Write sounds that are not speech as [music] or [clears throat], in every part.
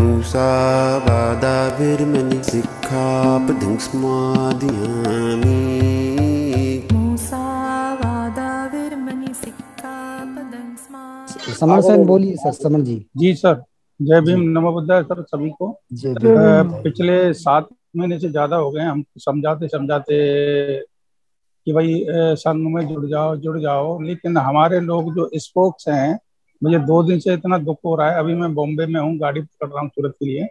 मूसा Samar sir बोलिए sir Samar ji जी sir जय भीम नमो बुद्धाय सर सभी को पिछले सात महीने से ज्यादा हो गए हम समझाते समझाते कि भाई संघ में जुड़ जाओ जुड़ जाओ लेकिन हमारे लोग जो स्पोक्स हैं मुझे दो दिन से इतना दुख हो रहा है अभी मैं बॉम्बे में हूँ गाड़ी पकड़ रहा हूँ सूरत के लिए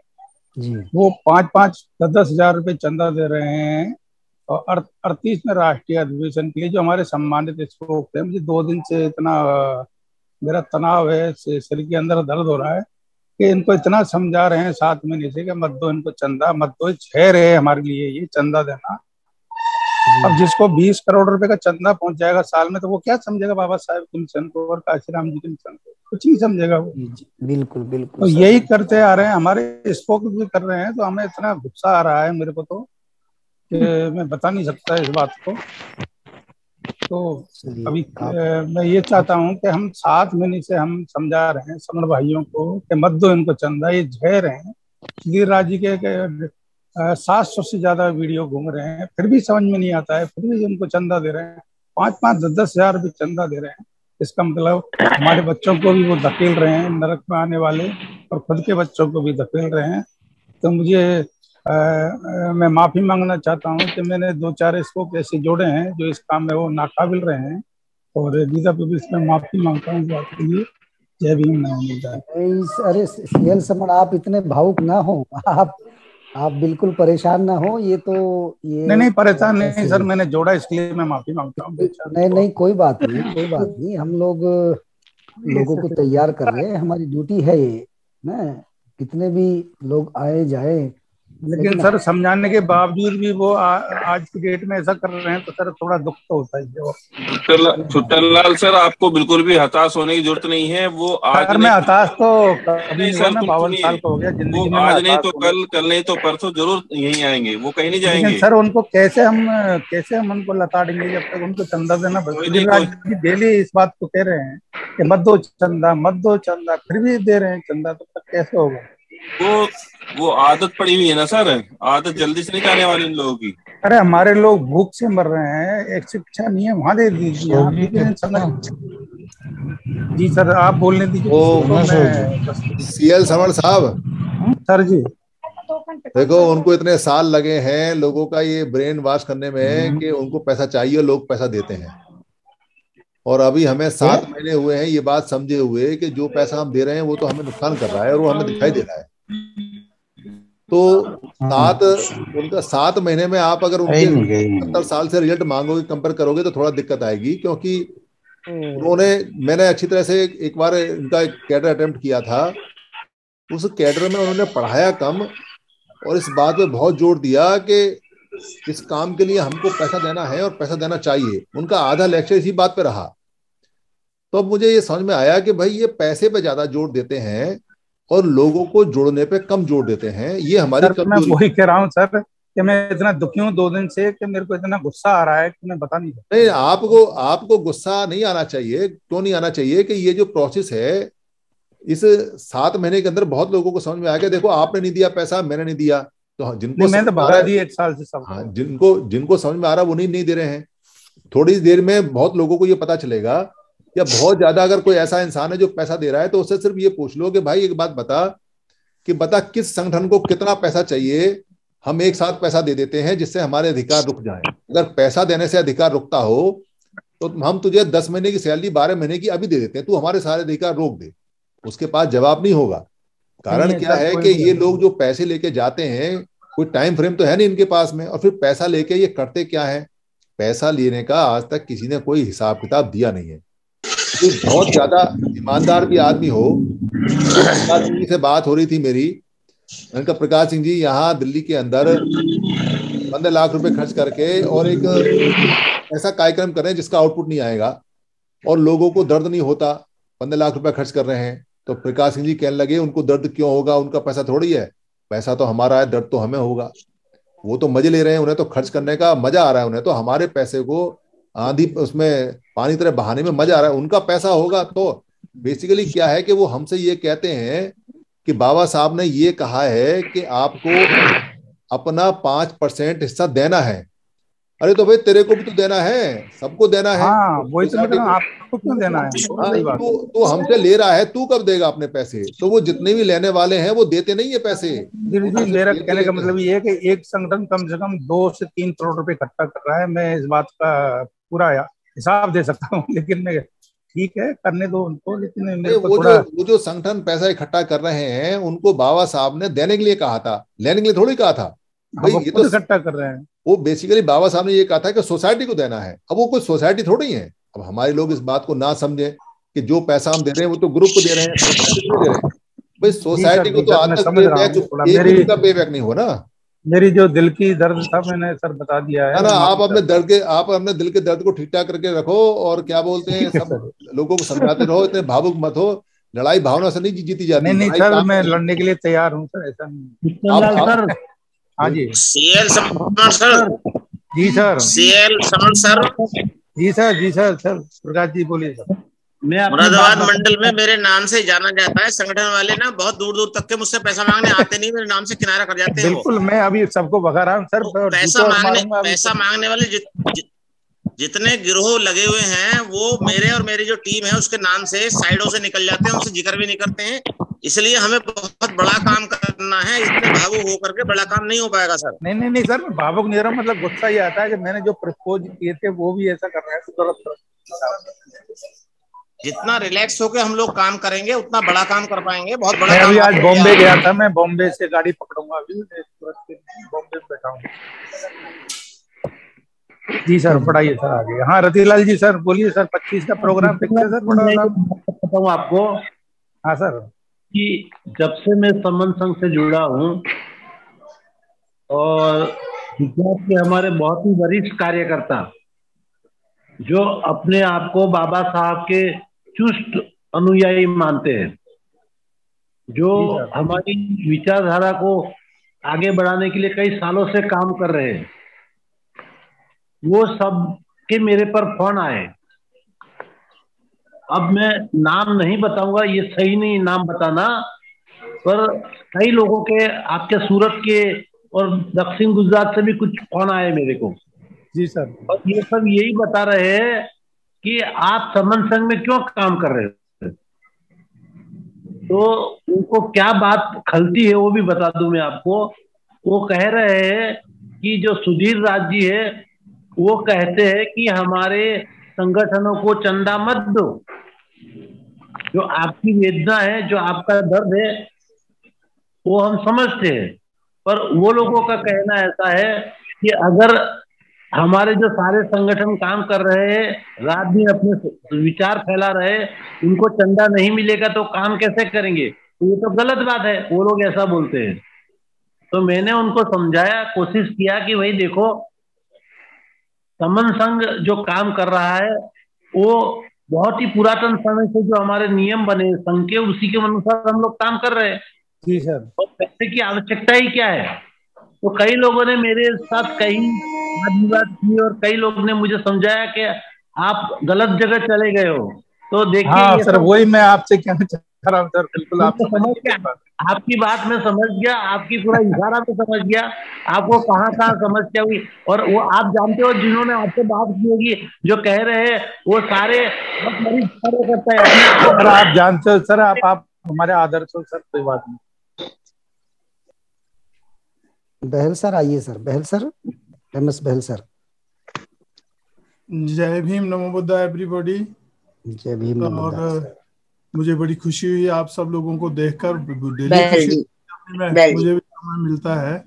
जी वो पाँच पाँच दस दस हजार रुपये चंदा दे रहे हैं और अड़तीस में राष्ट्रीय अधिवेशन के लिए जो हमारे सम्मानित स्पोक थे मुझे दो दिन से इतना मेरा तनाव है शरीर के अंदर दर्द हो रहा है कि इनको इतना समझा रहे हैं साथ में नीचे मत दो इनको चंदा मत दो छह रहे हमारे लिए ये चंदा देना हम्म। अब जिसको 20 करोड़ रुपए का चंदा पहुंच जाएगा साल में तो वो क्या समझेगा बाबा साहेब के मिशन को और काशीराम जी के मिशन को कुछ नहीं समझेगा वो बिल्कुल बिल्कुल तो यही करते आ रहे हैं हमारे स्पोक भी कर रहे हैं तो हमें इतना गुस्सा आ रहा है मेरे को तो कि मैं बता नहीं सकता इस बात को तो अभी मैं ये चाहता हूँ कि हम सात महीने से हम समझा रहे हैं समर भाइयों को कि मत दो इनको चंदा ये झेर हैं गिरिराज जी के सात सौ से ज्यादा वीडियो घूम रहे हैं फिर भी समझ में नहीं आता है फिर भी उनको चंदा दे रहे हैं पांच पांच दस दस हजार भी चंदा दे रहे हैं इसका मतलब हमारे बच्चों को भी वो धकेल रहे हैं नरक में आने वाले और खुद के बच्चों को भी धकेल रहे हैं तो मुझे आ, मैं माफी मांगना चाहता हूँ कि मैंने दो चार इसको ऐसे जोड़े हैं जो इस काम में वो नाकाबिल रहे हैं और गीता पीपल्स में माफी मांगता हूँ आपके लिए जय भीम नमो अरे सीएल समण आप इतने भावुक ना हो आप आप बिल्कुल परेशान ना हो ये तो ये नहीं नहीं परेशान नहीं सर मैंने जोड़ा इसलिए मैं माफी मांगता हूँ नहीं नहीं कोई बात नहीं कोई बात नहीं हम लोग लोगों को तैयार कर रहे हैं हमारी ड्यूटी है ये ना कितने भी लोग आए जाए लेकिन सर समझाने के बावजूद भी वो आ, आज की डेट में ऐसा कर रहे हैं तो सर थोड़ा दुख तो होता है है लाल सर आपको बिल्कुल भी हताश होने की जरूरत नहीं है वो आज में मैं हताश तो कभी सर बावन साल का हो गया जिंदगी में आज नहीं तो कल कल नहीं तो परसों जरूर यही आएंगे वो कहीं नहीं जाएंगे सर उनको कैसे हम कैसे हम उनको लताड़ेंगे जब तक उनको चंदा देना डेली इस बात को कह रहे हैं कि मत दो चंदा मत दो चंदा फिर भी दे रहे हैं चंदा तब तो तक कैसे होगा वो वो आदत पड़ी हुई है ना सर आदत जल्दी से निकालने वाले इन लोगों की अरे हमारे लोग भूख से मर रहे हैं एक शिक्षा नहीं है वहां दे दीजिए जी सर आप बोलने दीजिए सीएल समर साहब हम्म, सर जी देखो उनको इतने साल लगे हैं लोगों का ये ब्रेन वॉश करने में कि उनको पैसा चाहिए लोग पैसा देते हैं और अभी हमें सात महीने हुए हैं ये बात समझे हुए कि जो पैसा हम दे रहे हैं वो तो हमें नुकसान कर रहा है और वो हमें दिखाई दे रहा है तो सात उनका सात महीने में आप अगर उनके सत्तर साल से रिजल्ट मांगोगे कंपेयर करोगे तो थोड़ा दिक्कत आएगी क्योंकि हम्म। उन्होंने मैंने अच्छी तरह से एक बार उनका एक कैडर अटेम्प्ट किया था उस कैडर में उन्होंने पढ़ाया कम और इस बात पे बहुत जोर दिया कि इस काम के लिए हमको पैसा देना है और पैसा देना चाहिए उनका आधा लेक्चर इसी बात पे रहा तो अब मुझे ये समझ में आया कि भाई ये पैसे पे ज्यादा जोर देते हैं और लोगों को जोड़ने पे कम जोर देते हैं ये हमारी मैं वही कह रहा हूँ सर कि मैं इतना दुखी हूँ दो दिन से कि मेरे को इतना गुस्सा आ रहा है कि मैं बता नहीं नहीं आपको आपको गुस्सा नहीं आना चाहिए क्यों नहीं आना चाहिए कि ये जो प्रोसेस है इस सात महीने के अंदर बहुत लोगों को समझ में आ गया देखो आपने नहीं दिया पैसा मैंने नहीं दिया तो हाँ, जिनको मैं तो भरा दी एक साल से सब हाँ, तो। जिनको जिनको समझ में आ रहा वो नहीं नहीं दे रहे हैं थोड़ी देर में बहुत लोगों को ये पता चलेगा या बहुत ज्यादा अगर कोई ऐसा इंसान है जो पैसा दे रहा है तो उससे सिर्फ ये पूछ लो कि भाई एक बात बता कि बता किस संगठन को कितना पैसा चाहिए हम एक साथ पैसा दे देते हैं जिससे हमारे अधिकार रुक जाए अगर पैसा देने से अधिकार रुकता हो तो हम तुझे दस महीने की सैलरी बारह महीने की अभी दे देते हैं तू हमारे सारे अधिकार रोक दे उसके पास जवाब नहीं होगा कारण क्या है कि ये लोग जो पैसे लेके जाते हैं कोई टाइम फ्रेम तो है नहीं इनके पास में और फिर पैसा लेके ये करते क्या है पैसा लेने का आज तक किसी ने कोई हिसाब किताब दिया नहीं है तो बहुत ज्यादा ईमानदार भी आदमी हो प्रकाश सिंह से बात हो रही थी मेरी मैंने प्रकाश सिंह जी यहाँ दिल्ली के अंदर पंद्रह लाख रुपए खर्च करके और एक ऐसा कार्यक्रम करें जिसका आउटपुट नहीं आएगा और लोगों को दर्द नहीं होता पंद्रह लाख रुपए खर्च कर रहे हैं तो प्रकाश सिंह जी कहने लगे उनको दर्द क्यों होगा उनका पैसा थोड़ी है पैसा तो हमारा है दर्द तो हमें होगा वो तो मजे ले रहे हैं उन्हें तो खर्च करने का मजा आ रहा है उन्हें तो हमारे पैसे को आंधी उसमें पानी तरह बहाने में मजा आ रहा है उनका पैसा होगा तो बेसिकली क्या है कि वो हमसे ये कहते हैं कि बाबा साहब ने ये कहा है कि आपको अपना पांच परसेंट हिस्सा देना है अरे तो भाई तेरे को भी तो देना है सबको देना है हाँ, तो वही तो आपको क्यों देना है हाँ, तो, तो हमसे ले रहा है तू कब देगा अपने पैसे तो वो जितने भी लेने वाले हैं वो देते नहीं है पैसे मेरा कहने का मतलब ये है कि एक संगठन कम से कम दो से तीन करोड़ रुपए इकट्ठा कर रहा है मैं इस बात का पूरा हिसाब दे सकता हूँ [laughs] लेकिन मैं ठीक है करने दो उनको लेकिन वो जो वो जो संगठन पैसा इकट्ठा कर रहे हैं उनको बाबा साहब ने देने के लिए कहा था लेने के लिए थोड़ी कहा था भाई ये तो इकट्ठा कर रहे हैं वो बेसिकली बाबा साहब ने ये कहा था कि सोसाइटी को देना है अब वो कोई सोसाइटी थोड़ी है अब हमारे लोग इस बात को ना समझे कि जो पैसा हम दे रहे हैं वो तो ग्रुप को दे रहे हैं भाई सोसाइटी को तो पे बैक नहीं हो ना मेरी जो दिल की दर्द था मैंने सर बता दिया है ना आप अपने दर्द के आप अपने दिल के दर्द को ठीक ठाक करके रखो और क्या बोलते हैं सब लोगों को समझाते रहो इतने भावुक मत हो लड़ाई भावना से नहीं जीती जाती नहीं नहीं सर मैं लड़ने के लिए तैयार हूँ सर ऐसा नहीं सर हाँ जी सीएल सर जी सर सीएल सर जी सर जी सर सर प्रकाश जी बोलिए सर मैं मुरादाबाद मंडल में मेरे नाम से जाना जाता है संगठन वाले ना बहुत दूर दूर तक के मुझसे पैसा मांगने आते नहीं मेरे नाम से किनारा कर जाते हैं बिल्कुल मैं अभी सबको बघा रहा हूँ सर तो पैसा मांगने पैसा मांगने वाले जितने गिरोह लगे हुए हैं वो मेरे और मेरी जो टीम है उसके नाम से साइडों से निकल जाते हैं उनसे जिक्र भी नहीं करते हैं इसलिए हमें बहुत बड़ा काम करना है इसमें भावुक होकर के बड़ा काम नहीं हो पाएगा सर नहीं नहीं नहीं सर भावुक नहीं रहा मतलब गुस्सा ही आता है कि मैंने जो प्रपोज किए थे वो भी ऐसा कर रहे हैं तो जितना रिलैक्स होकर हम लोग काम करेंगे उतना बड़ा काम कर पाएंगे बहुत बड़ा मैं अभी आज बॉम्बे गया था मैं बॉम्बे से गाड़ी पकड़ूंगा अभी बॉम्बे में बैठाऊंगा जी सर पढ़ाइए सर आगे हाँ रतिलाल जी सर बोलिए सर पच्चीस का प्रोग्राम सर बताऊँ आपको हाँ सर कि जब से मैं समन संघ से जुड़ा हूँ और गुजरात के हमारे बहुत ही वरिष्ठ कार्यकर्ता जो अपने आप को बाबा साहब के चुस्त अनुयायी मानते हैं जो हमारी विचारधारा को आगे बढ़ाने के लिए कई सालों से काम कर रहे हैं वो सब के मेरे पर फोन आए अब मैं नाम नहीं बताऊंगा ये सही नहीं नाम बताना पर कई लोगों के आपके सूरत के और दक्षिण गुजरात से भी कुछ फोन आए मेरे को जी सर और ये सब यही बता रहे हैं कि आप समन संघ में क्यों काम कर रहे हो तो उनको क्या बात खलती है वो भी बता दू मैं आपको वो कह रहे हैं कि जो सुधीर राज जी है वो कहते हैं कि हमारे संगठनों को चंदा मत दो जो आपकी वेदना है जो आपका दर्द है वो हम समझते हैं पर वो लोगों का कहना ऐसा है कि अगर हमारे जो सारे संगठन काम कर रहे हैं रात दिन अपने विचार फैला रहे उनको चंदा नहीं मिलेगा तो काम कैसे करेंगे तो ये तो गलत बात है वो लोग ऐसा बोलते हैं तो मैंने उनको समझाया कोशिश किया कि भाई देखो समन संघ जो काम कर रहा है वो बहुत ही पुरातन समय से जो हमारे नियम बने संघ के उसी के अनुसार हम लोग काम कर रहे हैं जी सर और पैसे की आवश्यकता ही क्या है तो कई लोगों ने मेरे साथ कई बात विवाद की और कई लोग ने मुझे समझाया कि आप गलत जगह चले गए हो तो देखिए हाँ, सर वही मैं आपसे क्या चाह रहा हूँ सर बिल्कुल आप तो समझ के आपकी बात मैं समझ गया आपकी पूरा इशारा में समझ गया आपको कहाँ कहाँ समस्या हुई और वो आप जानते हो जिन्होंने आपसे बात की होगी जो कह रहे हैं वो सारे सर आप जानते हो सर आप आप हमारे आदर्श हो सर कोई बात नहीं बहल सर आइए sir Bahl sir M S Bahl sir जय भीम नमो बुद्धा एवरीबॉडी जय भीम नमो और मुझे बड़ी खुशी हुई आप सब लोगों को देखकर मुझे भी समय मिलता है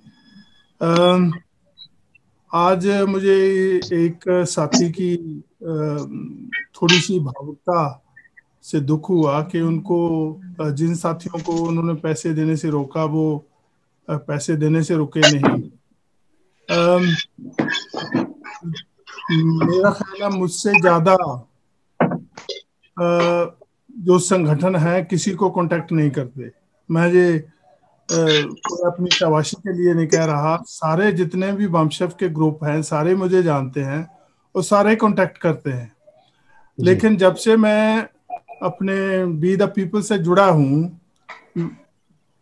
आज मुझे एक साथी की थोड़ी सी भावुकता से दुख हुआ कि उनको जिन साथियों को उन्होंने पैसे देने से रोका वो पैसे देने से रुके नहीं मेरा ख्याल है मुझसे ज्यादा जो संगठन है किसी को कांटेक्ट नहीं करते मैं ये तो अपनी शाबाशी के लिए नहीं कह रहा सारे जितने भी बमशेफ के ग्रुप हैं सारे मुझे जानते हैं और सारे कांटेक्ट करते हैं लेकिन जब से मैं अपने बी द पीपल से जुड़ा हूँ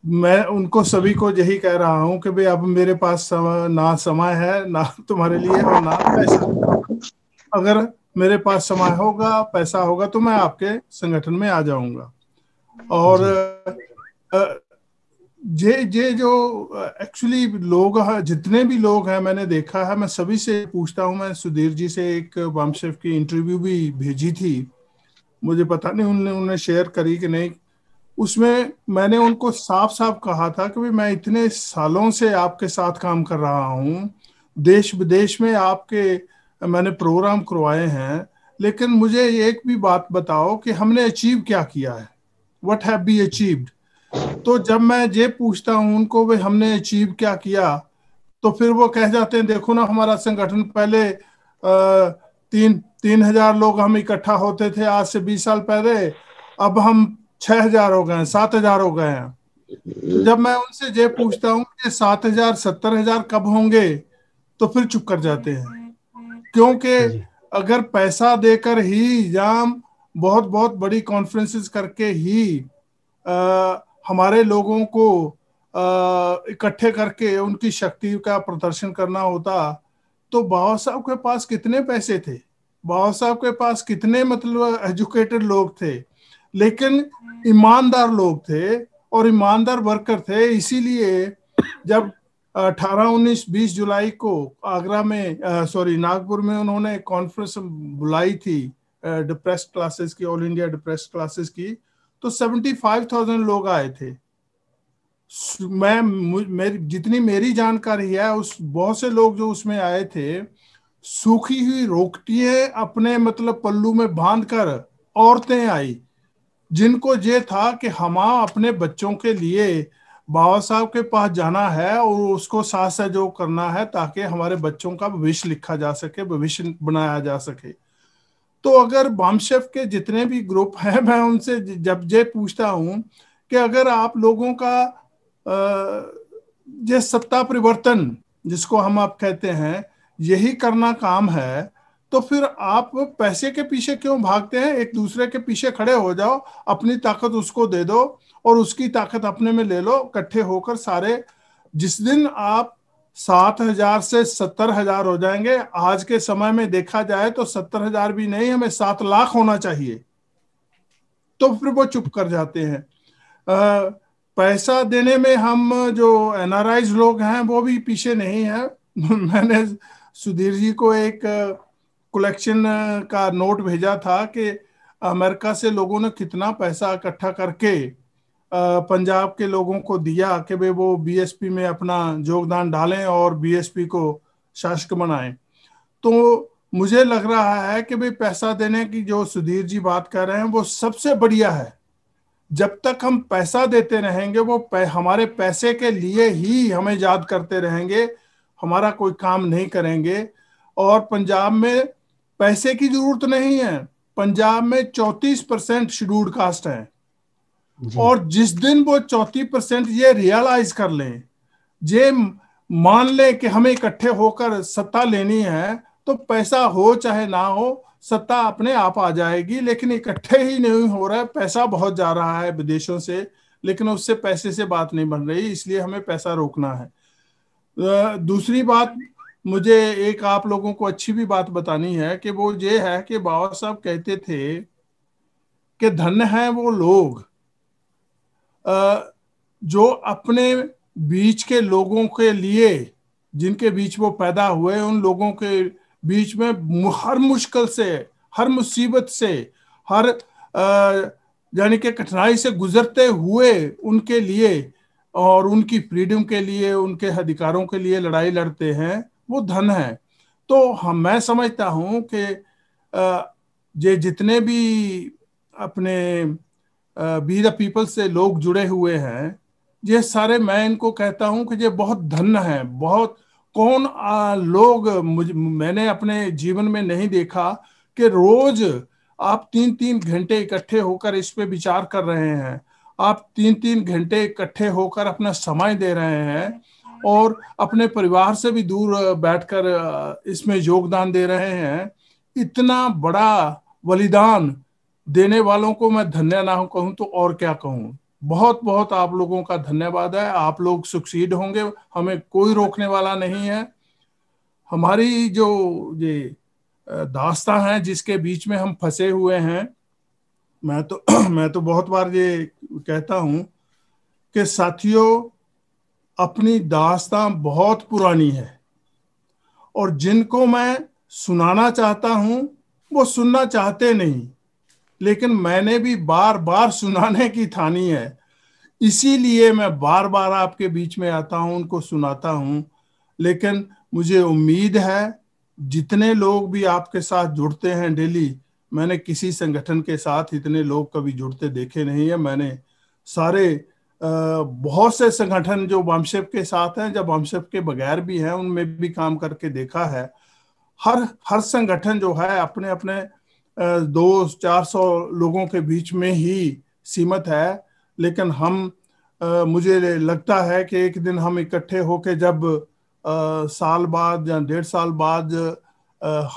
मैं उनको सभी को यही कह रहा हूँ कि भाई अब मेरे पास सम, ना समय है ना तुम्हारे लिए और ना पैसा अगर मेरे पास समय होगा पैसा होगा तो मैं आपके संगठन में आ जाऊंगा और जे जे जो एक्चुअली लोग जितने भी लोग हैं मैंने देखा है मैं सभी से पूछता हूं मैं सुधीर जी से एक शेफ की इंटरव्यू भी भेजी थी मुझे पता नहीं उन्होंने उन्हें शेयर करी कि नहीं उसमें मैंने उनको साफ साफ कहा था कि भाई मैं इतने सालों से आपके साथ काम कर रहा हूं देश विदेश में आपके मैंने प्रोग्राम करवाए हैं लेकिन मुझे एक भी बात बताओ कि हमने अचीव क्या किया है वट हैव बी अचीव्ड तो जब मैं ये पूछता हूँ उनको भाई हमने अचीव क्या किया तो फिर वो कह जाते हैं देखो ना हमारा संगठन पहले आ, तीन तीन हजार लोग हम इकट्ठा होते थे आज से बीस साल पहले अब हम छह हजार हो गए हैं सात हजार हो गए हैं जब मैं उनसे ये पूछता हूँ कि सात हजार सत्तर हजार कब होंगे तो फिर चुप कर जाते हैं क्योंकि अच्छा अगर पैसा देकर ही या बहुत बहुत बड़ी कॉन्फ्रेंसेस करके ही आ, हमारे लोगों को इकट्ठे करके उनकी शक्ति का प्रदर्शन करना होता तो बाबा साहब के पास कितने पैसे थे बाबा साहब के पास कितने मतलब एजुकेटेड लोग थे लेकिन ईमानदार लोग थे और ईमानदार वर्कर थे इसीलिए जब अठारह उन्नीस बीस जुलाई को आगरा में सॉरी नागपुर में उन्होंने कॉन्फ्रेंस बुलाई थी डिप्रेस क्लासेस की ऑल इंडिया डिप्रेस क्लासेस की तो सेवेंटी फाइव थाउजेंड लोग आए थे मैं मेरी जितनी मेरी जानकारी है उस बहुत से लोग जो उसमें आए थे सूखी हुई रोकती है अपने मतलब पल्लू में बांध कर औरतें आई जिनको ये था कि हम अपने बच्चों के लिए बाबा साहब के पास जाना है और उसको साथ सहयोग करना है ताकि हमारे बच्चों का भविष्य लिखा जा सके भविष्य बनाया जा सके तो अगर बामशेफ के जितने भी ग्रुप हैं [laughs] मैं उनसे जब ये पूछता हूं कि अगर आप लोगों का ये सत्ता परिवर्तन जिसको हम आप कहते हैं यही करना काम है तो फिर आप पैसे के पीछे क्यों भागते हैं एक दूसरे के पीछे खड़े हो जाओ अपनी ताकत उसको दे दो और उसकी ताकत अपने में ले लो इकट्ठे होकर सारे जिस दिन आप सात हजार से सत्तर हजार हो जाएंगे आज के समय में देखा जाए तो सत्तर हजार भी नहीं हमें सात लाख होना चाहिए तो फिर वो चुप कर जाते हैं आ, पैसा देने में हम जो एनआरआईज लोग हैं वो भी पीछे नहीं है [laughs] मैंने सुधीर जी को एक कलेक्शन का नोट भेजा था कि अमेरिका से लोगों ने कितना पैसा इकट्ठा करके पंजाब के लोगों को दिया कि वे वो बीएसपी में अपना योगदान डालें और बीएसपी को शासक बनाएं तो मुझे लग रहा है कि भाई पैसा देने की जो सुधीर जी बात कर रहे हैं वो सबसे बढ़िया है जब तक हम पैसा देते रहेंगे वो पै, हमारे पैसे के लिए ही हमें याद करते रहेंगे हमारा कोई काम नहीं करेंगे और पंजाब में पैसे की जरूरत नहीं है पंजाब में चौतीस परसेंट शेड्यूल्ड कास्ट हैं और जिस दिन वो चौथी परसेंट ये रियलाइज कर लें ये मान लें कि हमें इकट्ठे होकर सत्ता लेनी है तो पैसा हो चाहे ना हो सत्ता अपने आप आ जाएगी लेकिन इकट्ठे ही नहीं हो रहा है पैसा बहुत जा रहा है विदेशों से लेकिन उससे पैसे से बात नहीं बन रही इसलिए हमें पैसा रोकना है दूसरी बात मुझे एक आप लोगों को अच्छी भी बात बतानी है कि वो ये है कि बाबा साहब कहते थे कि धन है वो लोग जो अपने बीच के लोगों के लिए जिनके बीच वो पैदा हुए उन लोगों के बीच में हर मुश्किल से हर मुसीबत से हर यानी कि कठिनाई से गुजरते हुए उनके लिए और उनकी फ्रीडम के लिए उनके अधिकारों के लिए लड़ाई लड़ते हैं वो धन है तो हम मैं समझता हूँ कि ये जितने भी अपने बी द पीपल से लोग जुड़े हुए हैं ये सारे मैं इनको कहता हूं कि ये बहुत धन्य है बहुत कौन आ, लोग मुझ मैंने अपने जीवन में नहीं देखा कि रोज आप तीन तीन घंटे इकट्ठे होकर इस पे विचार कर रहे हैं आप तीन तीन घंटे इकट्ठे होकर अपना समय दे रहे हैं और अपने परिवार से भी दूर बैठकर इसमें योगदान दे रहे हैं इतना बड़ा बलिदान देने वालों को मैं धन्य ना कहूं तो और क्या कहूं बहुत बहुत आप लोगों का धन्यवाद है आप लोग सुक्सीड होंगे हमें कोई रोकने वाला नहीं है हमारी जो ये दास्ता है जिसके बीच में हम फंसे हुए हैं मैं तो [clears throat] मैं तो बहुत बार ये कहता हूं कि साथियों अपनी दास्ता बहुत पुरानी है और जिनको मैं सुनाना चाहता हूं वो सुनना चाहते नहीं लेकिन मैंने भी बार बार सुनाने की ठानी है इसीलिए मैं बार बार आपके बीच में आता हूं उनको सुनाता हूं लेकिन मुझे उम्मीद है जितने लोग भी आपके साथ जुड़ते हैं डेली मैंने किसी संगठन के साथ इतने लोग कभी जुड़ते देखे नहीं है मैंने सारे बहुत से संगठन जो वामशेप के साथ हैं जब वामशेप के बगैर भी हैं उनमें भी काम करके देखा है हर हर संगठन जो है अपने अपने दो चार सौ लोगों के बीच में ही सीमित है लेकिन हम मुझे लगता है कि एक दिन हम इकट्ठे होके जब साल बाद या डेढ़ साल बाद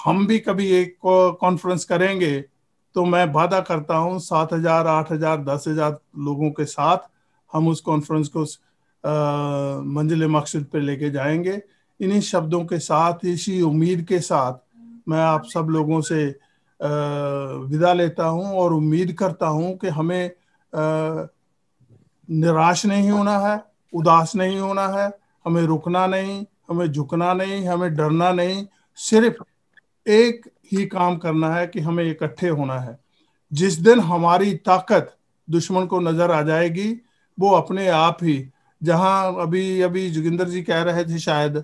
हम भी कभी एक कॉन्फ्रेंस करेंगे तो मैं वादा करता हूँ सात हजार आठ हजार दस हजार लोगों के साथ हम उस कॉन्फ्रेंस को मंजिल मकसद पर लेके जाएंगे इन्हीं शब्दों के साथ इसी उम्मीद के साथ मैं आप सब लोगों से विदा लेता हूँ और उम्मीद करता हूं कि हमें निराश नहीं होना है उदास नहीं होना है हमें रुकना नहीं हमें झुकना नहीं हमें डरना नहीं सिर्फ एक ही काम करना है कि हमें इकट्ठे होना है जिस दिन हमारी ताकत दुश्मन को नजर आ जाएगी वो अपने आप ही जहां अभी अभी जोगिंदर जी कह रहे थे शायद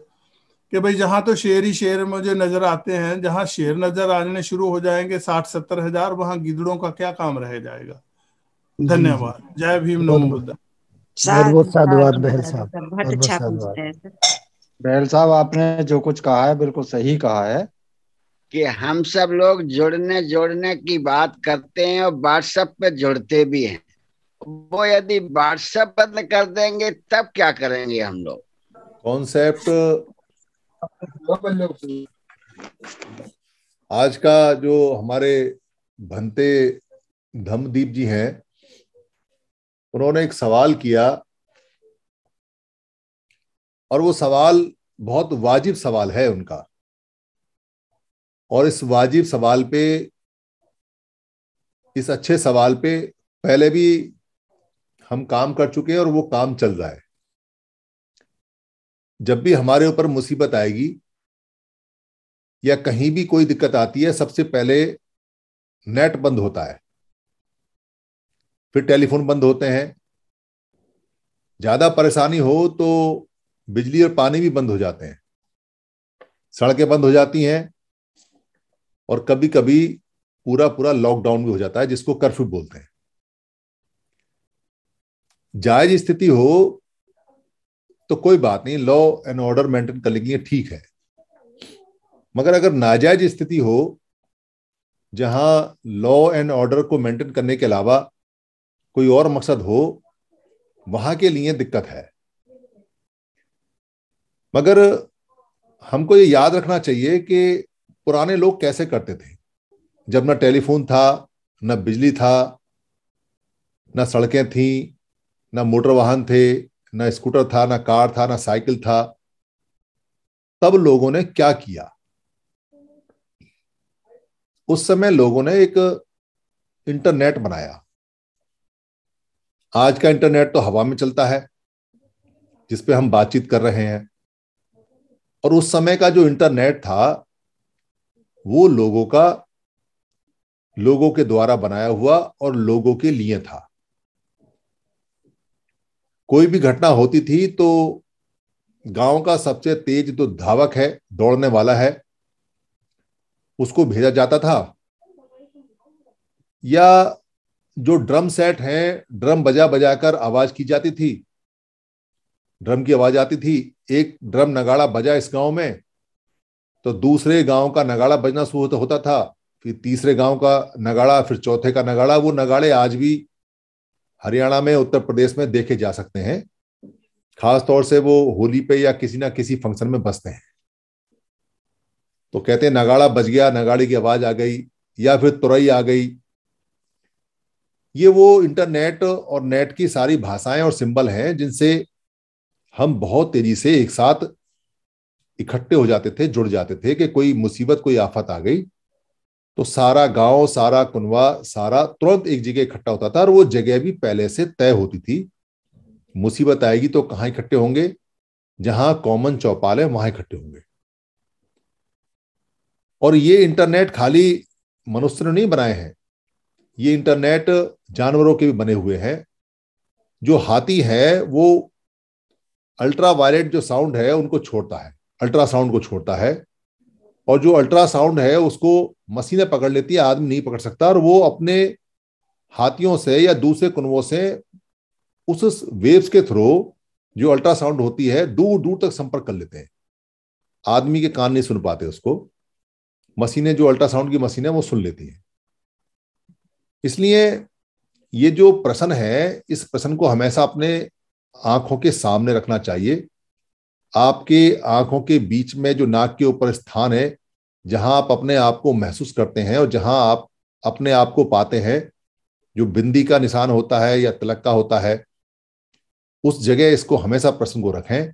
कि भाई जहाँ तो शेर ही शेर मुझे नजर आते हैं जहाँ शेर नजर आने शुरू हो जाएंगे साठ सत्तर हजार वहां गिदड़ों का क्या काम रह जाएगा धन्यवाद जय भीम नौ साधुवाद बहल साहब अच्छा बहल साहब आपने जो कुछ कहा है बिल्कुल सही कहा है कि हम सब लोग जुड़ने जोड़ने की बात करते हैं और व्हाट्सएप पे जुड़ते भी हैं वो यदि व्हाट्सएप बंद कर देंगे तब क्या करेंगे हम लोग कॉन्सेप्ट आज का जो हमारे भंते धमदीप जी हैं उन्होंने एक सवाल किया और वो सवाल बहुत वाजिब सवाल है उनका और इस वाजिब सवाल पे इस अच्छे सवाल पे पहले भी हम काम कर चुके हैं और वो काम चल रहा है जब भी हमारे ऊपर मुसीबत आएगी या कहीं भी कोई दिक्कत आती है सबसे पहले नेट बंद होता है फिर टेलीफोन बंद होते हैं ज्यादा परेशानी हो तो बिजली और पानी भी बंद हो जाते हैं सड़कें बंद हो जाती हैं और कभी कभी पूरा पूरा लॉकडाउन भी हो जाता है जिसको कर्फ्यू बोलते हैं जायज स्थिति हो तो कोई बात नहीं लॉ एंड ऑर्डर मेंटेन करने लेंगे ठीक है मगर अगर नाजायज स्थिति हो जहां लॉ एंड ऑर्डर को मेंटेन करने के अलावा कोई और मकसद हो वहां के लिए दिक्कत है मगर हमको ये याद रखना चाहिए कि पुराने लोग कैसे करते थे जब ना टेलीफोन था ना बिजली था ना सड़कें थीं ना मोटर वाहन थे ना स्कूटर था ना कार था ना साइकिल था तब लोगों ने क्या किया उस समय लोगों ने एक इंटरनेट बनाया आज का इंटरनेट तो हवा में चलता है जिसपे हम बातचीत कर रहे हैं और उस समय का जो इंटरनेट था वो लोगों का लोगों के द्वारा बनाया हुआ और लोगों के लिए था कोई भी घटना होती थी तो गांव का सबसे तेज जो धावक है दौड़ने वाला है उसको भेजा जाता था या जो ड्रम सेट है ड्रम बजा बजा कर आवाज की जाती थी ड्रम की आवाज आती थी एक ड्रम नगाड़ा बजा इस गांव में तो दूसरे गांव का नगाड़ा बजना शुरू होता था फिर तीसरे गांव का नगाड़ा फिर चौथे का नगाड़ा वो नगाड़े आज भी हरियाणा में उत्तर प्रदेश में देखे जा सकते हैं खास तौर से वो होली पे या किसी ना किसी फंक्शन में बसते हैं तो कहते हैं नगाड़ा बज गया नगाड़े की आवाज आ गई या फिर तुरई आ गई ये वो इंटरनेट और नेट की सारी भाषाएं और सिंबल हैं जिनसे हम बहुत तेजी से एक साथ इकट्ठे हो जाते थे जुड़ जाते थे कि कोई मुसीबत कोई आफत आ गई तो सारा गांव सारा कुनवा सारा तुरंत एक जगह इकट्ठा होता था और वो जगह भी पहले से तय होती थी मुसीबत आएगी तो कहां इकट्ठे होंगे जहां कॉमन चौपाल है वहां इकट्ठे होंगे और ये इंटरनेट खाली मनुष्य ने नहीं बनाए हैं ये इंटरनेट जानवरों के भी बने हुए हैं जो हाथी है वो अल्ट्रा वायलेट जो साउंड है उनको छोड़ता है अल्ट्रासाउंड को छोड़ता है और जो अल्ट्रासाउंड है उसको मशीनें पकड़ लेती है आदमी नहीं पकड़ सकता और वो अपने हाथियों से या दूसरे कुनवों से उस वेव्स के थ्रू जो अल्ट्रासाउंड होती है दूर दूर तक संपर्क कर लेते हैं आदमी के कान नहीं सुन पाते उसको मशीनें जो अल्ट्रासाउंड की मशीनें वो सुन लेती हैं इसलिए ये जो प्रश्न है इस प्रश्न को हमेशा अपने आंखों के सामने रखना चाहिए आपके आंखों के बीच में जो नाक के ऊपर स्थान है जहां आप अपने आप को महसूस करते हैं और जहां आप अपने आप को पाते हैं जो बिंदी का निशान होता है या तिलक का होता है उस जगह इसको हमेशा प्रश्न को रखें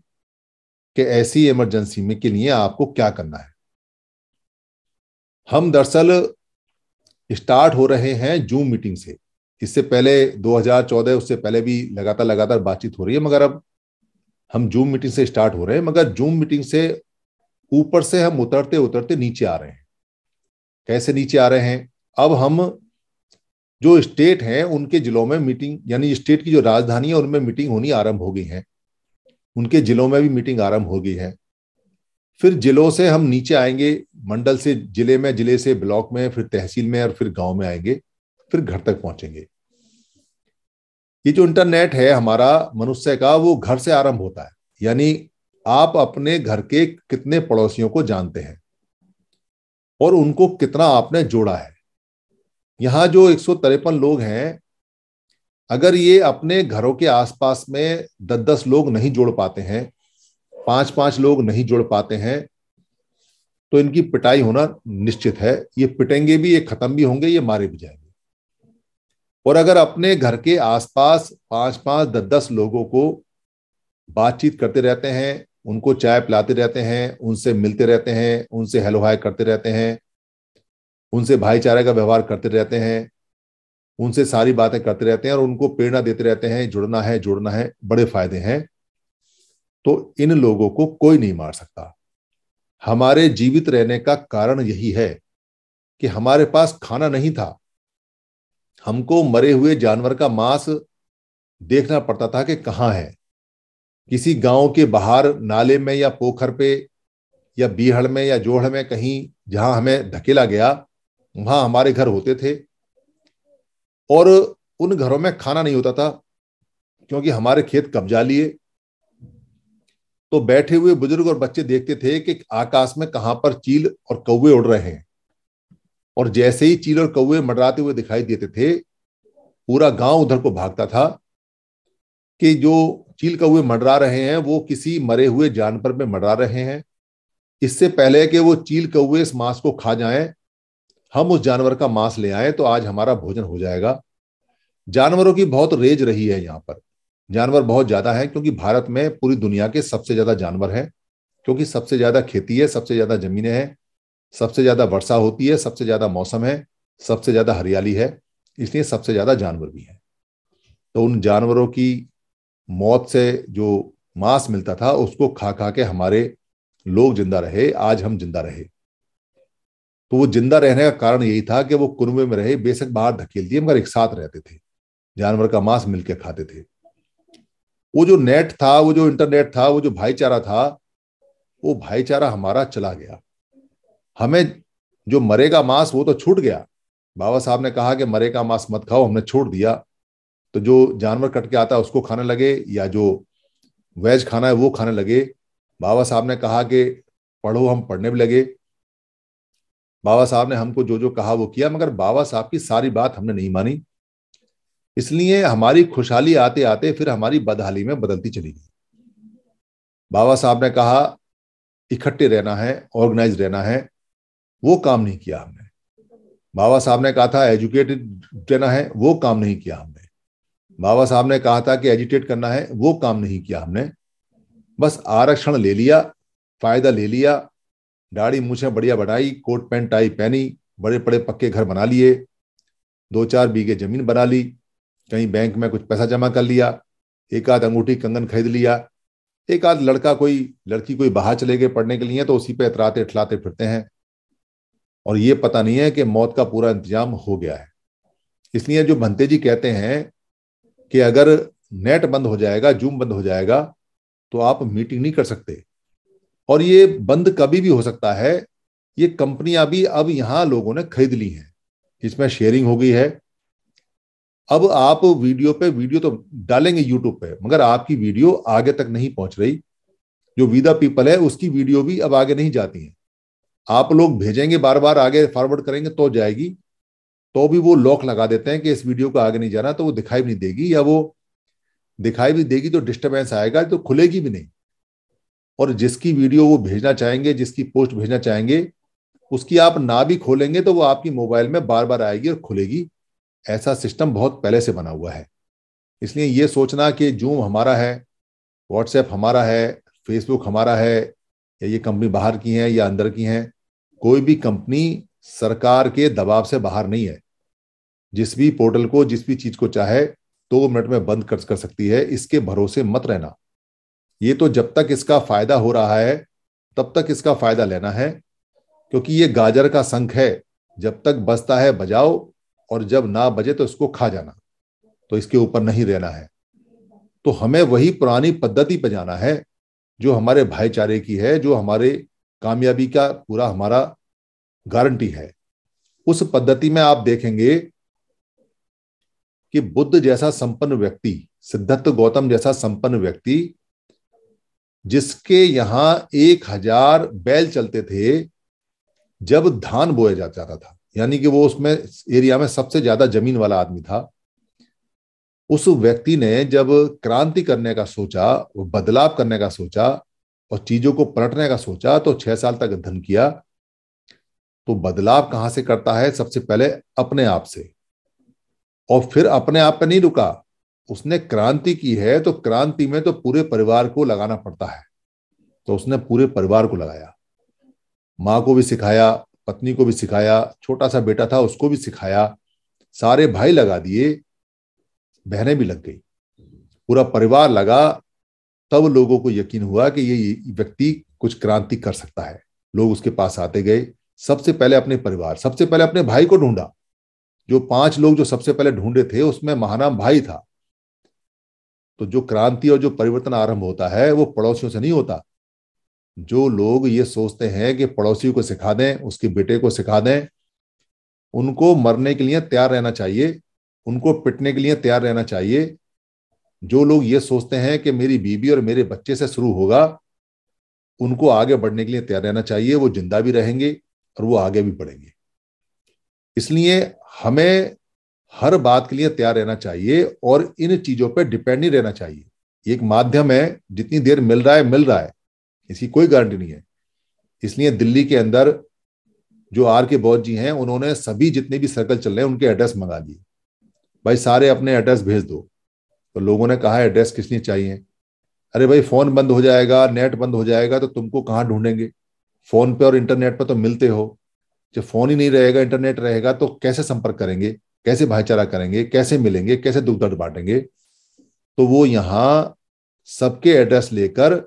कि ऐसी इमरजेंसी में के लिए आपको क्या करना है हम दरअसल स्टार्ट हो रहे हैं जूम मीटिंग से इससे पहले 2014 उससे पहले भी लगातार लगातार बातचीत हो रही है मगर अब हम जूम मीटिंग से स्टार्ट हो रहे हैं मगर जूम मीटिंग से ऊपर से हम उतरते उतरते नीचे आ रहे हैं कैसे नीचे आ रहे हैं अब हम जो स्टेट हैं उनके जिलों में मीटिंग यानी स्टेट की जो राजधानी है उनमें मीटिंग होनी आरंभ हो गई है उनके जिलों में भी मीटिंग आरंभ हो गई है फिर जिलों से हम नीचे आएंगे मंडल से जिले में जिले से ब्लॉक में फिर तहसील में और फिर गांव में आएंगे फिर घर तक पहुंचेंगे ये जो इंटरनेट है हमारा मनुष्य का वो घर से आरंभ होता है यानी आप अपने घर के कितने पड़ोसियों को जानते हैं और उनको कितना आपने जोड़ा है यहां जो एक लोग हैं अगर ये अपने घरों के आसपास में दस दस लोग नहीं जोड़ पाते हैं पांच पांच लोग नहीं जोड़ पाते हैं तो इनकी पिटाई होना निश्चित है ये पिटेंगे भी ये खत्म भी होंगे ये मारे भी जाएंगे और अगर अपने घर के आसपास पांच पांच दस दस लोगों को बातचीत करते रहते हैं उनको चाय पिलाते रहते हैं उनसे मिलते रहते हैं उनसे हेलो हाय करते रहते हैं उनसे भाईचारे का व्यवहार करते रहते हैं उनसे सारी बातें करते रहते हैं और उनको प्रेरणा देते रहते हैं जुड़ना है जुड़ना है बड़े फायदे हैं तो इन लोगों को कोई नहीं मार सकता हमारे जीवित रहने का कारण यही है कि हमारे पास खाना नहीं था हमको मरे हुए जानवर का मांस देखना पड़ता था कि कहाँ है किसी गांव के बाहर नाले में या पोखर पे या बीहड़ में या जोहड़ में कहीं जहां हमें धकेला गया वहां हमारे घर होते थे और उन घरों में खाना नहीं होता था क्योंकि हमारे खेत कब्जा लिए तो बैठे हुए बुजुर्ग और बच्चे देखते थे कि आकाश में कहां पर चील और कौवे उड़ रहे हैं और जैसे ही चील और कौवे मडराते हुए दिखाई देते थे पूरा गांव उधर को भागता था कि जो चील कौए मंडरा रहे हैं वो किसी मरे हुए जानवर में मंडरा रहे हैं इससे पहले कि वो चील कौए इस मांस को खा जाएं हम उस जानवर का मांस ले आए तो आज हमारा भोजन हो जाएगा जानवरों की बहुत रेज रही है यहाँ पर जानवर बहुत ज्यादा है क्योंकि भारत में पूरी दुनिया के सबसे ज्यादा जानवर हैं क्योंकि सबसे ज्यादा खेती है सबसे ज्यादा जमीनें हैं सबसे ज्यादा वर्षा होती है सबसे ज्यादा मौसम है सबसे ज्यादा हरियाली है इसलिए सबसे ज्यादा जानवर भी हैं तो उन जानवरों की मौत से जो मांस मिलता था उसको खा खा के हमारे लोग जिंदा रहे आज हम जिंदा रहे तो वो जिंदा रहने का कारण यही था कि वो कुनबे में रहे बेशक बाहर धकेल दिए मगर एक साथ रहते थे जानवर का मांस मिलकर खाते थे वो जो नेट था वो जो इंटरनेट था वो जो भाईचारा था वो भाईचारा हमारा चला गया हमें जो मरेगा मांस वो तो छूट गया बाबा साहब ने कहा कि मरेगा मांस मत खाओ हमने छोड़ दिया तो जो जानवर कट के आता है उसको खाने लगे या जो वेज खाना है वो खाने लगे बाबा साहब ने कहा कि पढ़ो हम पढ़ने भी लगे बाबा साहब ने हमको जो जो कहा वो किया मगर बाबा साहब की सारी बात हमने नहीं मानी इसलिए हमारी खुशहाली आते आते फिर हमारी बदहाली में बदलती चली गई बाबा साहब ने कहा इकट्ठे रहना है ऑर्गेनाइज रहना है वो काम नहीं किया हमने बाबा साहब ने कहा था एजुकेटेड रहना है वो काम नहीं किया हमने बाबा साहब ने कहा था कि एजिटेट करना है वो काम नहीं किया हमने बस आरक्षण ले लिया फायदा ले लिया दाढ़ी मूछें बढ़िया बढ़ाई कोट पैंट टाई पहनी बड़े बड़े पक्के घर बना लिए दो चार बीघे जमीन बना ली कहीं बैंक में कुछ पैसा जमा कर लिया एक आध अंगूठी कंगन खरीद लिया एक आध लड़का कोई लड़की कोई बाहर चले गए पढ़ने के लिए तो उसी पे इतराते इठलाते फिरते हैं और ये पता नहीं है कि मौत का पूरा इंतजाम हो गया है इसलिए जो भंते जी कहते हैं कि अगर नेट बंद हो जाएगा जूम बंद हो जाएगा तो आप मीटिंग नहीं कर सकते और ये बंद कभी भी हो सकता है ये कंपनियां भी अब यहां लोगों ने खरीद ली हैं इसमें शेयरिंग हो गई है अब आप वीडियो पे वीडियो तो डालेंगे यूट्यूब पे मगर आपकी वीडियो आगे तक नहीं पहुंच रही जो विदा पीपल है उसकी वीडियो भी अब आगे नहीं जाती है आप लोग भेजेंगे बार बार आगे फॉरवर्ड करेंगे तो जाएगी तो भी वो लॉक लगा देते हैं कि इस वीडियो को आगे नहीं जाना तो वो दिखाई भी नहीं देगी या वो दिखाई भी देगी तो डिस्टर्बेंस आएगा तो खुलेगी भी नहीं और जिसकी वीडियो वो भेजना चाहेंगे जिसकी पोस्ट भेजना चाहेंगे उसकी आप ना भी खोलेंगे तो वो आपकी मोबाइल में बार बार आएगी और खुलेगी ऐसा सिस्टम बहुत पहले से बना हुआ है इसलिए ये सोचना कि जूम हमारा है व्हाट्सएप हमारा है फेसबुक हमारा है या ये कंपनी बाहर की है या अंदर की है कोई भी कंपनी सरकार के दबाव से बाहर नहीं है जिस भी पोर्टल को जिस भी चीज को चाहे दो तो मिनट में बंद कर, कर सकती है इसके भरोसे मत रहना ये तो जब तक इसका फायदा हो रहा है तब तक इसका फायदा लेना है क्योंकि ये गाजर का संख है जब तक बजता है बजाओ और जब ना बजे तो इसको खा जाना तो इसके ऊपर नहीं रहना है तो हमें वही पुरानी पद्धति पर जाना है जो हमारे भाईचारे की है जो हमारे कामयाबी का पूरा हमारा गारंटी है उस पद्धति में आप देखेंगे कि बुद्ध जैसा संपन्न व्यक्ति सिद्धार्थ गौतम जैसा संपन्न व्यक्ति जिसके यहां एक हजार बैल चलते थे जब धान बोया जा जाता था यानी कि वो उसमें एरिया में सबसे ज्यादा जमीन वाला आदमी था उस व्यक्ति ने जब क्रांति करने का सोचा बदलाव करने का सोचा और चीजों को पलटने का सोचा तो छह साल तक अध्ययन किया तो बदलाव कहां से करता है सबसे पहले अपने आप से और फिर अपने आप पर नहीं रुका उसने क्रांति की है तो क्रांति में तो पूरे परिवार को लगाना पड़ता है तो उसने पूरे परिवार को लगाया माँ को भी सिखाया पत्नी को भी सिखाया छोटा सा बेटा था उसको भी सिखाया सारे भाई लगा दिए बहनें भी लग गई पूरा परिवार लगा तब लोगों को यकीन हुआ कि ये व्यक्ति कुछ क्रांति कर सकता है लोग उसके पास आते गए सबसे पहले अपने परिवार सबसे पहले अपने भाई को ढूंढा जो पांच लोग जो सबसे पहले ढूंढे थे उसमें महानाम भाई था तो जो क्रांति और जो परिवर्तन आरंभ होता है वो पड़ोसियों से नहीं होता जो लोग ये सोचते हैं कि पड़ोसी को सिखा दें उसके बेटे को सिखा दें उनको मरने के लिए तैयार रहना चाहिए उनको पिटने के लिए तैयार रहना चाहिए जो लोग ये सोचते हैं कि मेरी बीबी और मेरे बच्चे से शुरू होगा उनको आगे बढ़ने के लिए तैयार रहना चाहिए वो जिंदा भी रहेंगे और वो आगे भी बढ़ेंगे इसलिए हमें हर बात के लिए तैयार रहना चाहिए और इन चीजों पर डिपेंड नहीं रहना चाहिए एक माध्यम है जितनी देर मिल रहा है मिल रहा है इसकी कोई गारंटी नहीं है इसलिए दिल्ली के अंदर जो आर के बौद्ध जी हैं उन्होंने सभी जितने भी सर्कल चल रहे हैं उनके एड्रेस मंगा लिए भाई सारे अपने एड्रेस भेज दो तो लोगों ने कहा एड्रेस किस लिए चाहिए अरे भाई फोन बंद हो जाएगा नेट बंद हो जाएगा तो तुमको कहाँ ढूंढेंगे फोन पे और इंटरनेट पर तो मिलते हो जब फोन ही नहीं रहेगा इंटरनेट रहेगा तो कैसे संपर्क करेंगे कैसे भाईचारा करेंगे कैसे मिलेंगे कैसे दुख दर्द बांटेंगे तो वो यहाँ सबके एड्रेस लेकर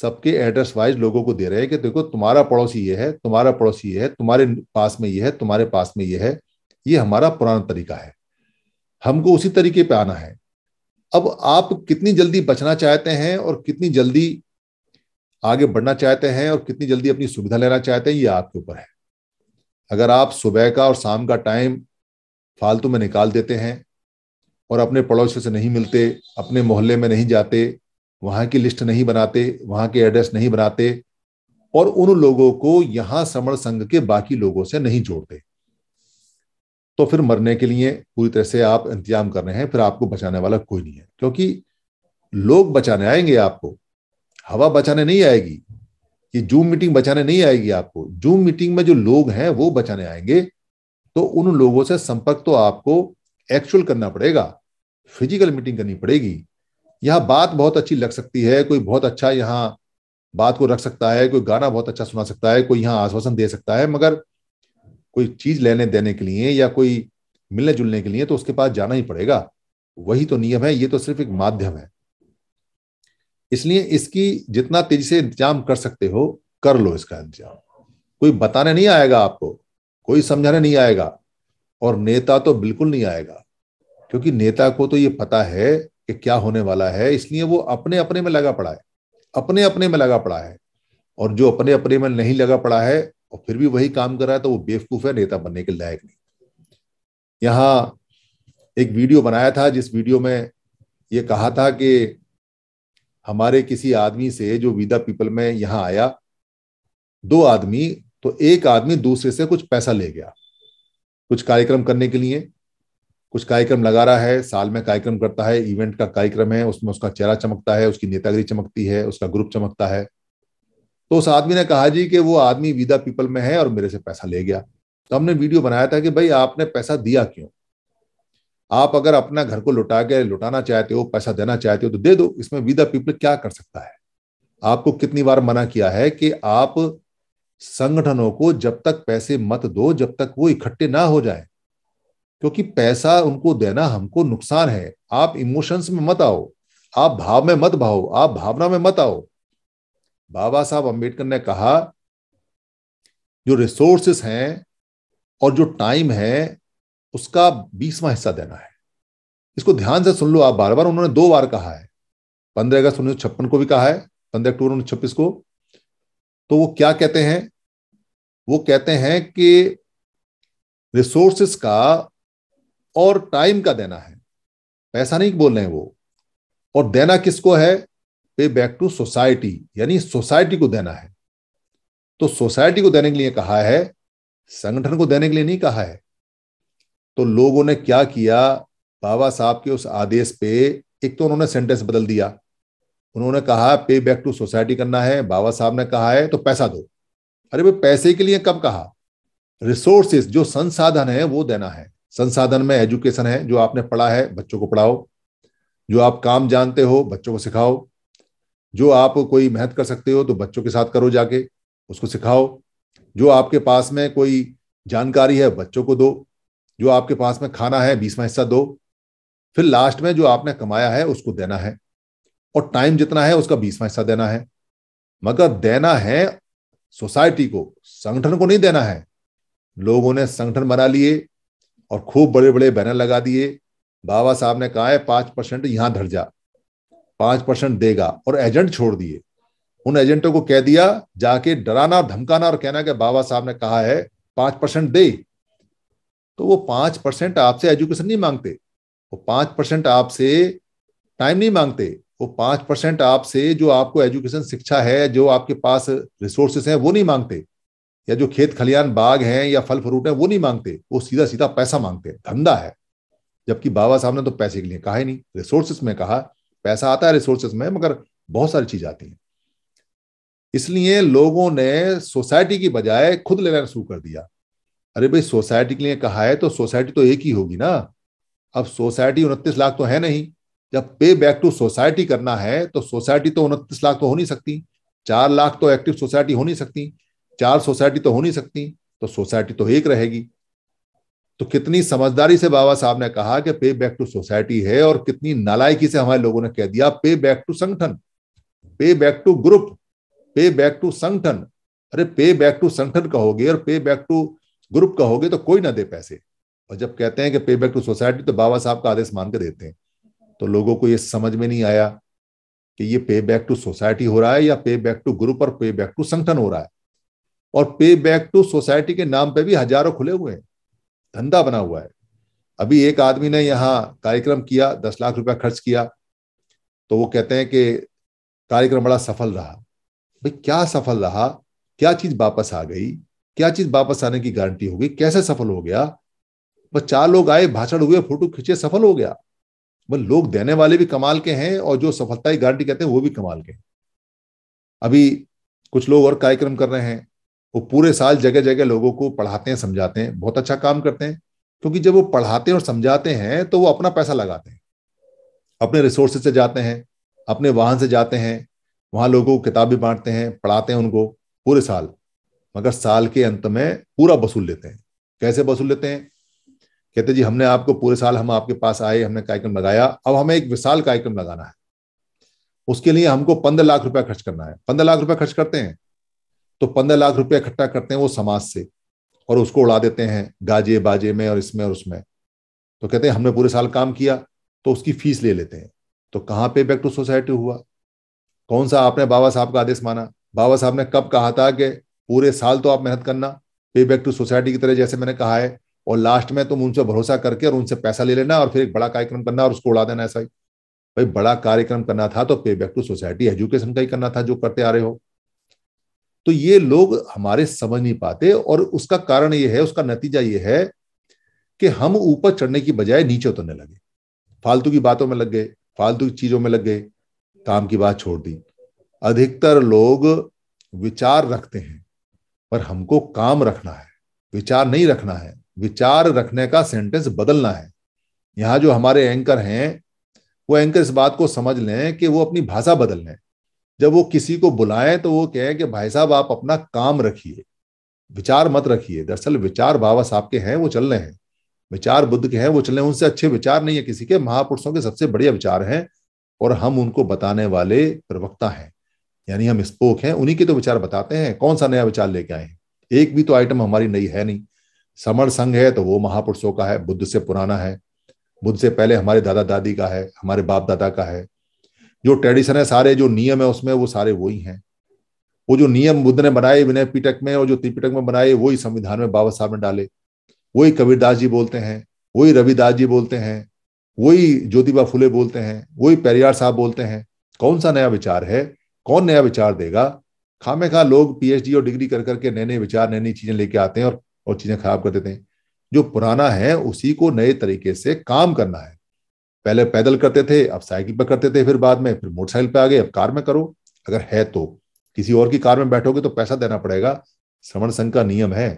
सबके एड्रेस वाइज लोगों को दे रहे हैं कि देखो तुम्हारा पड़ोसी ये है तुम्हारा पड़ोसी ये है तुम्हारे पास में ये है तुम्हारे पास में ये है ये हमारा पुराना तरीका है हमको उसी तरीके पे आना है अब आप कितनी जल्दी बचना चाहते हैं और कितनी जल्दी आगे बढ़ना चाहते हैं और कितनी जल्दी अपनी सुविधा लेना चाहते हैं ये आपके ऊपर है अगर आप सुबह का और शाम का टाइम फालतू में निकाल देते हैं और अपने पड़ोसियों से नहीं मिलते अपने मोहल्ले में नहीं जाते वहाँ की लिस्ट नहीं बनाते वहाँ के एड्रेस नहीं बनाते और उन लोगों को यहाँ समण संघ के बाकी लोगों से नहीं जोड़ते तो फिर मरने के लिए पूरी तरह से आप इंतजाम कर रहे हैं फिर आपको बचाने वाला कोई नहीं है क्योंकि लोग बचाने आएंगे आपको हवा बचाने नहीं आएगी कि जूम मीटिंग बचाने नहीं आएगी आपको जूम मीटिंग में जो लोग हैं वो बचाने आएंगे तो उन लोगों से संपर्क तो आपको एक्चुअल करना पड़ेगा फिजिकल मीटिंग करनी पड़ेगी यहाँ बात बहुत अच्छी लग सकती है कोई बहुत अच्छा यहाँ बात को रख सकता है कोई गाना बहुत अच्छा सुना सकता है कोई यहाँ आश्वासन दे सकता है मगर कोई चीज लेने देने के लिए या कोई मिलने जुलने के लिए तो उसके पास जाना ही पड़ेगा वही तो नियम है ये तो सिर्फ एक माध्यम है इसलिए इसकी जितना तेजी से इंतजाम कर सकते हो कर लो इसका इंतजाम कोई बताने नहीं आएगा आपको कोई समझाने नहीं आएगा और नेता तो बिल्कुल नहीं आएगा क्योंकि नेता को तो ये पता है कि क्या होने वाला है इसलिए वो अपने अपने में लगा पड़ा है अपने अपने में लगा पड़ा है और जो अपने अपने में नहीं लगा पड़ा है और फिर भी वही काम कर रहा है तो वो बेवकूफ है नेता बनने के लायक नहीं यहाँ एक वीडियो बनाया था जिस वीडियो में ये कहा था कि हमारे किसी आदमी से जो विदा पीपल में यहाँ आया दो आदमी तो एक आदमी दूसरे से कुछ पैसा ले गया कुछ कार्यक्रम करने के लिए कुछ कार्यक्रम लगा रहा है साल में कार्यक्रम करता है इवेंट का कार्यक्रम है उसमें उसका चेहरा चमकता है उसकी नेतागिरी चमकती है उसका ग्रुप चमकता है तो उस आदमी ने कहा जी कि वो आदमी विदा पीपल में है और मेरे से पैसा ले गया तो हमने वीडियो बनाया था कि भाई आपने पैसा दिया क्यों आप अगर अपना घर को लुटा के लुटाना चाहते हो पैसा देना चाहते हो तो दे दो इसमें विदा पीपल क्या कर सकता है आपको कितनी बार मना किया है कि आप संगठनों को जब तक पैसे मत दो जब तक वो इकट्ठे ना हो जाए क्योंकि पैसा उनको देना हमको नुकसान है आप इमोशंस में मत आओ आप भाव में मत भाओ आप भावना में मत आओ बाबा साहब अंबेडकर ने कहा जो रिसोर्सेस हैं और जो टाइम है उसका बीसवा हिस्सा देना है इसको ध्यान से सुन लो आप बार बार उन्होंने दो बार कहा है पंद्रह अगस्त उन्नीस छप्पन को भी कहा है पंद्रह अक्टूबर उन्नीस छब्बीस को तो वो क्या कहते हैं वो कहते हैं कि रिसोर्सेस का और टाइम का देना है पैसा नहीं बोल रहे हैं वो और देना किसको है पे बैक टू सोसाइटी यानी सोसाइटी को देना है तो सोसाइटी को देने के लिए कहा है संगठन को देने के लिए नहीं कहा है तो लोगों ने क्या किया बाबा साहब के उस आदेश पे एक तो उन्होंने सेंटेंस बदल दिया उन्होंने कहा पे बैक टू सोसाइटी करना है बाबा साहब ने कहा है तो पैसा दो अरे भाई पैसे के लिए कब कहा रिसोर्सेस जो संसाधन है वो देना है संसाधन में एजुकेशन है जो आपने पढ़ा है बच्चों को पढ़ाओ जो आप काम जानते हो बच्चों को सिखाओ जो आप कोई मेहनत कर सकते हो तो बच्चों के साथ करो जाके उसको सिखाओ जो आपके पास में कोई जानकारी है बच्चों को दो जो आपके पास में खाना है बीसवा हिस्सा दो फिर लास्ट में जो आपने कमाया है उसको देना है और टाइम जितना है उसका बीसवा हिस्सा देना है मगर देना है सोसाइटी को संगठन को नहीं देना है लोगों ने संगठन बना लिए और खूब बड़े बड़े बैनर लगा दिए बाबा साहब ने कहा है पांच परसेंट यहां धर जा पांच परसेंट देगा और एजेंट छोड़ दिए उन एजेंटों को कह दिया जाके डराना धमकाना और कहना कि बाबा साहब ने कहा है पांच परसेंट दे तो वो पांच परसेंट आपसे एजुकेशन नहीं मांगते वो पांच परसेंट आपसे टाइम नहीं मांगते वो पांच परसेंट आपसे जो आपको एजुकेशन शिक्षा है जो आपके पास रिसोर्सेस हैं वो नहीं मांगते या जो खेत खलियान बाग हैं या फल फ्रूट हैं वो नहीं मांगते वो सीधा सीधा पैसा मांगते हैं धंधा है जबकि बाबा साहब ने तो पैसे के लिए कहा ही नहीं रिसोर्सेस में कहा पैसा आता है रिसोर्सेस में मगर बहुत सारी चीज आती है इसलिए लोगों ने सोसाइटी की बजाय खुद लेना शुरू कर दिया अरे भाई सोसाइटी के लिए कहा है तो सोसाइटी तो एक ही होगी ना अब सोसाइटी उनतीस लाख तो है नहीं जब पे बैक टू सोसाइटी करना है तो सोसाइटी तो उनतीस लाख तो हो नहीं सकती चार लाख तो एक्टिव सोसाइटी हो नहीं सकती चार सोसाइटी तो हो नहीं सकती तो सोसाइटी तो एक रहेगी तो कितनी समझदारी से बाबा साहब ने कहा कि पे बैक टू सोसाइटी है और कितनी नालायकी से हमारे लोगों ने कह दिया पे बैक टू संगठन pay back to group pay back to संगठन अरे पे बैक टू संगठन कहोगे और पे बैक टू ग्रुप का कहोगे तो कोई ना दे पैसे और जब कहते हैं कि पे बैक टू सोसाइटी तो बाबा साहब का आदेश मान के देते हैं तो लोगों को ये समझ में नहीं आया कि ये पे बैक टू सोसाइटी हो रहा है या पे बैक टू ग्रुप और पे बैक टू संगठन हो रहा है और पे बैक टू सोसाइटी के नाम पे भी हजारों खुले हुए हैं धंधा बना हुआ है अभी एक आदमी ने यहाँ कार्यक्रम किया दस लाख रुपया खर्च किया तो वो कहते हैं कि कार्यक्रम बड़ा सफल रहा भाई क्या सफल रहा क्या चीज वापस आ गई क्या चीज वापस आने की गारंटी होगी कैसे सफल हो गया बस चार लोग आए भाषण हुए फोटो खींचे सफल हो गया बस लोग देने वाले भी कमाल के हैं और जो सफलता की गारंटी कहते हैं वो भी कमाल के हैं अभी कुछ लोग और कार्यक्रम कर रहे हैं वो पूरे साल जगह जगह लोगों को पढ़ाते हैं समझाते हैं बहुत अच्छा काम करते हैं क्योंकि जब वो पढ़ाते हैं और समझाते हैं तो वो अपना पैसा लगाते हैं अपने रिसोर्सेज से जाते हैं अपने वाहन से जाते हैं वहां लोगों को किताबें बांटते हैं पढ़ाते हैं उनको पूरे साल मगर साल के अंत में पूरा वसूल लेते हैं कैसे वसूल लेते हैं कहते जी हमने आपको पूरे साल हम आपके पास आए हमने कार्यक्रम लगाया अब हमें एक विशाल कार्यक्रम लगाना है उसके लिए हमको पंद्रह लाख रुपया खर्च करना है पंद्रह लाख रुपया खर्च करते हैं तो पंद्रह लाख रुपया इकट्ठा करते हैं वो समाज से और उसको उड़ा देते हैं गाजे बाजे में और इसमें और उसमें तो कहते हैं हमने पूरे साल काम किया तो उसकी फीस ले लेते हैं तो कहाँ पे बैक टू सोसाइटी हुआ कौन सा आपने बाबा साहब का आदेश माना बाबा साहब ने कब कहा था कि पूरे साल तो आप मेहनत करना पे बैक टू सोसाइटी की तरह जैसे मैंने कहा है और लास्ट में तुम उनसे भरोसा करके और उनसे पैसा ले लेना और फिर एक बड़ा कार्यक्रम करना और उसको उड़ा देना ऐसा ही भाई बड़ा कार्यक्रम करना था तो पे बैक टू सोसाइटी एजुकेशन का ही करना था जो करते आ रहे हो तो ये लोग हमारे समझ नहीं पाते और उसका कारण ये है उसका नतीजा ये है कि हम ऊपर चढ़ने की बजाय नीचे उतरने लगे फालतू की बातों में लग गए फालतू की चीजों में लग गए काम की बात छोड़ दी अधिकतर लोग विचार रखते हैं पर हमको काम रखना है विचार नहीं रखना है विचार रखने का सेंटेंस बदलना है यहां जो हमारे एंकर हैं वो एंकर इस बात को समझ लें कि वो अपनी भाषा बदल लें जब वो किसी को बुलाएं तो वो कहें कि भाई साहब आप अपना काम रखिए विचार मत रखिए दरअसल विचार बाबा साहब के हैं वो चल रहे हैं विचार बुद्ध के हैं वो चल रहे हैं उनसे अच्छे विचार नहीं है किसी के महापुरुषों के सबसे बढ़िया विचार हैं और हम उनको बताने वाले प्रवक्ता हैं यानी हम स्पोक हैं उन्हीं के तो विचार बताते हैं कौन सा नया विचार लेके आए हैं एक भी तो आइटम हमारी नई है नहीं समर संघ है तो वो महापुरुषों का है बुद्ध से पुराना है बुद्ध से पहले हमारे दादा दादी का है हमारे बाप दादा का है जो ट्रेडिशन है सारे जो नियम है उसमें वो सारे वही हैं वो जो नियम बुद्ध ने बनाए विनय पीटक में और जो त्रिपिटक में बनाए वही संविधान में बाबा साहब ने डाले वही कबीरदास जी बोलते हैं वही रविदास जी बोलते हैं वही ज्योतिबा फुले बोलते हैं वही पेरियार साहब बोलते हैं कौन सा नया विचार है कौन नया विचार देगा खामे खा लोग पीएचडी और डिग्री कर करके नए नए विचार नई नई चीजें लेके आते हैं और और चीजें खराब कर देते हैं जो पुराना है उसी को नए तरीके से काम करना है पहले पैदल करते थे अब साइकिल पर करते थे फिर बाद में फिर मोटरसाइकिल पर आ गए अब कार में करो अगर है तो किसी और की कार में बैठोगे तो पैसा देना पड़ेगा श्रवण संघ का नियम है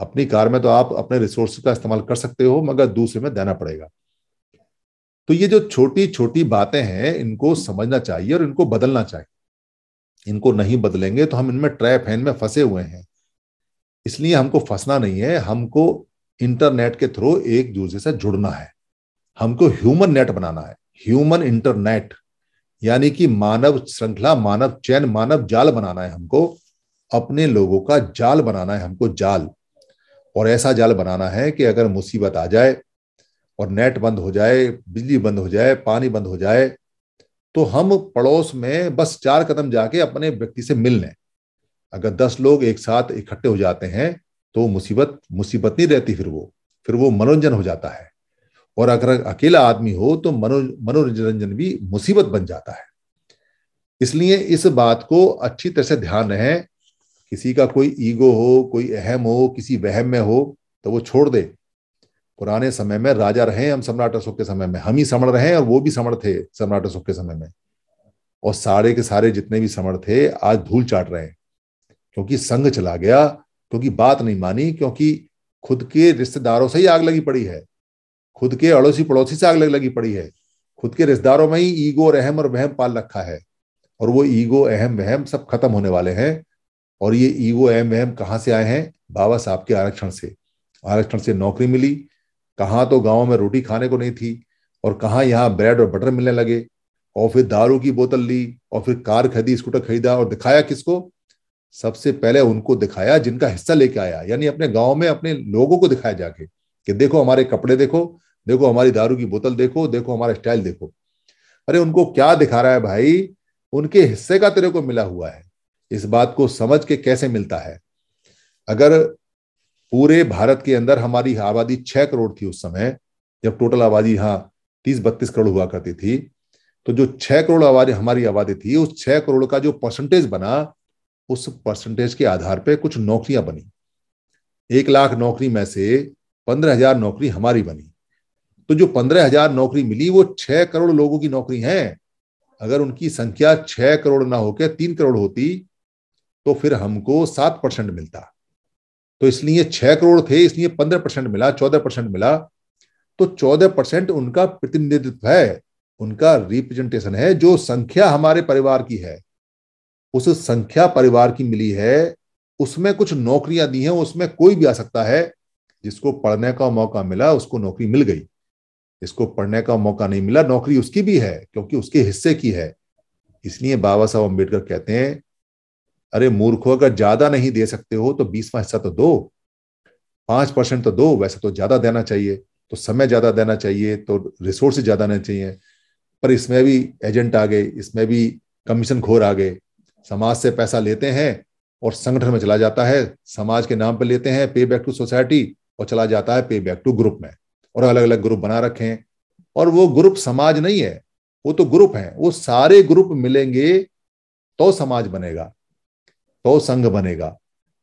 अपनी कार में तो आप अपने रिसोर्स का इस्तेमाल कर सकते हो मगर दूसरे में देना पड़ेगा तो ये जो छोटी छोटी बातें हैं इनको समझना चाहिए और इनको बदलना चाहिए इनको नहीं बदलेंगे तो हम इनमें ट्रैप हैं इनमें फंसे हुए हैं इसलिए हमको फंसना नहीं है हमको इंटरनेट के थ्रू एक दूसरे से जुड़ना है हमको ह्यूमन नेट बनाना है ह्यूमन इंटरनेट यानी कि मानव श्रृंखला मानव चैन मानव जाल बनाना है हमको अपने लोगों का जाल बनाना है हमको जाल और ऐसा जाल बनाना है कि अगर मुसीबत आ जाए और नेट बंद हो जाए बिजली बंद हो जाए पानी बंद हो जाए तो हम पड़ोस में बस चार कदम जाके अपने व्यक्ति से मिल लें अगर दस लोग एक साथ इकट्ठे हो जाते हैं तो मुसीबत मुसीबत नहीं रहती फिर वो फिर वो मनोरंजन हो जाता है और अगर अकेला आदमी हो तो मनो मनोरंजन भी मुसीबत बन जाता है इसलिए इस बात को अच्छी तरह से ध्यान रहे किसी का कोई ईगो हो कोई अहम हो किसी वहम में हो तो वो छोड़ दे पुराने समय में राजा रहे हम सम्राट अशोक के समय में हम ही समण रहे और वो भी समण थे सम्राट अशोक के समय में और सारे के सारे जितने भी समण थे आज धूल चाट रहे हैं क्योंकि संघ चला गया क्योंकि बात नहीं मानी क्योंकि खुद के रिश्तेदारों से ही आग लगी पड़ी है खुद के अड़ोसी पड़ोसी से आग लगी पड़ी है खुद के रिश्तेदारों में ही ईगो और अहम और वहम पाल रखा है और वो ईगो अहम वहम सब खत्म होने वाले हैं और ये ईगो अहम वहम कहाँ से आए हैं बाबा साहब के आरक्षण से आरक्षण से नौकरी मिली कहाँ तो गाँव में रोटी खाने को नहीं थी और कहाँ यहाँ ब्रेड और बटर मिलने लगे और फिर दारू की बोतल ली और फिर कार खरीदी स्कूटर खरीदा और दिखाया किसको सबसे पहले उनको दिखाया जिनका हिस्सा लेके आया यानी अपने गांव में अपने लोगों को दिखाया जाके कि देखो हमारे कपड़े देखो देखो हमारी दारू की बोतल देखो देखो हमारा स्टाइल देखो अरे उनको क्या दिखा रहा है भाई उनके हिस्से का तेरे को मिला हुआ है इस बात को समझ के कैसे मिलता है अगर पूरे भारत के अंदर हमारी आबादी छह करोड़ थी उस समय जब टोटल आबादी यहाँ तीस बत्तीस करोड़ हुआ करती थी तो जो छह करोड़ आबादी हमारी आबादी थी उस छह करोड़ का जो परसेंटेज बना उस परसेंटेज के आधार पर कुछ नौकरियां बनी एक लाख नौकरी में से पंद्रह हजार नौकरी हमारी बनी तो जो पंद्रह हजार नौकरी मिली वो छह करोड़ लोगों की नौकरी है अगर उनकी संख्या छह करोड़ ना होकर तीन करोड़ होती तो फिर हमको सात परसेंट मिलता तो इसलिए छह करोड़ थे इसलिए पंद्रह परसेंट मिला चौदह परसेंट मिला तो चौदह परसेंट उनका प्रतिनिधित्व है उनका रिप्रेजेंटेशन है जो संख्या हमारे परिवार की है उस संख्या परिवार की मिली है उसमें कुछ नौकरियां दी हैं उसमें कोई भी आ सकता है जिसको पढ़ने का मौका मिला उसको नौकरी मिल गई जिसको पढ़ने का मौका नहीं मिला नौकरी उसकी भी है क्योंकि उसके हिस्से की है इसलिए बाबा साहब अम्बेडकर कहते हैं अरे मूर्खों अगर ज्यादा नहीं दे सकते हो तो बीसवा हिस्सा तो दो पांच परसेंट तो दो वैसे तो ज्यादा देना चाहिए तो समय ज्यादा देना चाहिए तो रिसोर्स ज्यादा देना चाहिए पर इसमें भी एजेंट आ गए इसमें भी कमीशन खोर आ गए समाज से पैसा लेते हैं और संगठन में चला जाता है समाज के नाम पर लेते हैं पे बैक टू सोसाइटी और चला जाता है पे बैक टू ग्रुप में और अलग अलग ग्रुप बना रखे हैं और वो ग्रुप समाज नहीं है वो तो ग्रुप है वो सारे ग्रुप मिलेंगे तो समाज बनेगा तो संघ बनेगा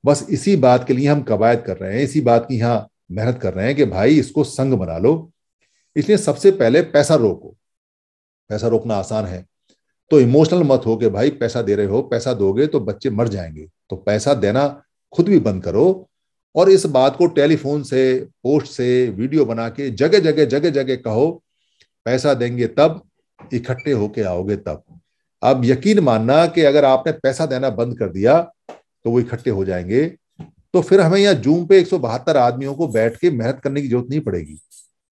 बस इसी बात के लिए हम कवायद कर रहे हैं इसी बात की यहां मेहनत कर रहे हैं कि भाई इसको संघ बना लो इसलिए सबसे पहले पैसा रोको पैसा रोकना आसान है तो इमोशनल मत हो कि भाई पैसा दे रहे हो पैसा दोगे तो बच्चे मर जाएंगे तो पैसा देना खुद भी बंद करो और इस बात को टेलीफोन से पोस्ट से वीडियो बना के जगह जगह जगह जगह कहो पैसा देंगे तब इकट्ठे होके आओगे तब अब यकीन मानना कि अगर आपने पैसा देना बंद कर दिया तो वो इकट्ठे हो जाएंगे तो फिर हमें यहाँ जूम पे एक आदमियों को बैठ के मेहनत करने की जरूरत नहीं पड़ेगी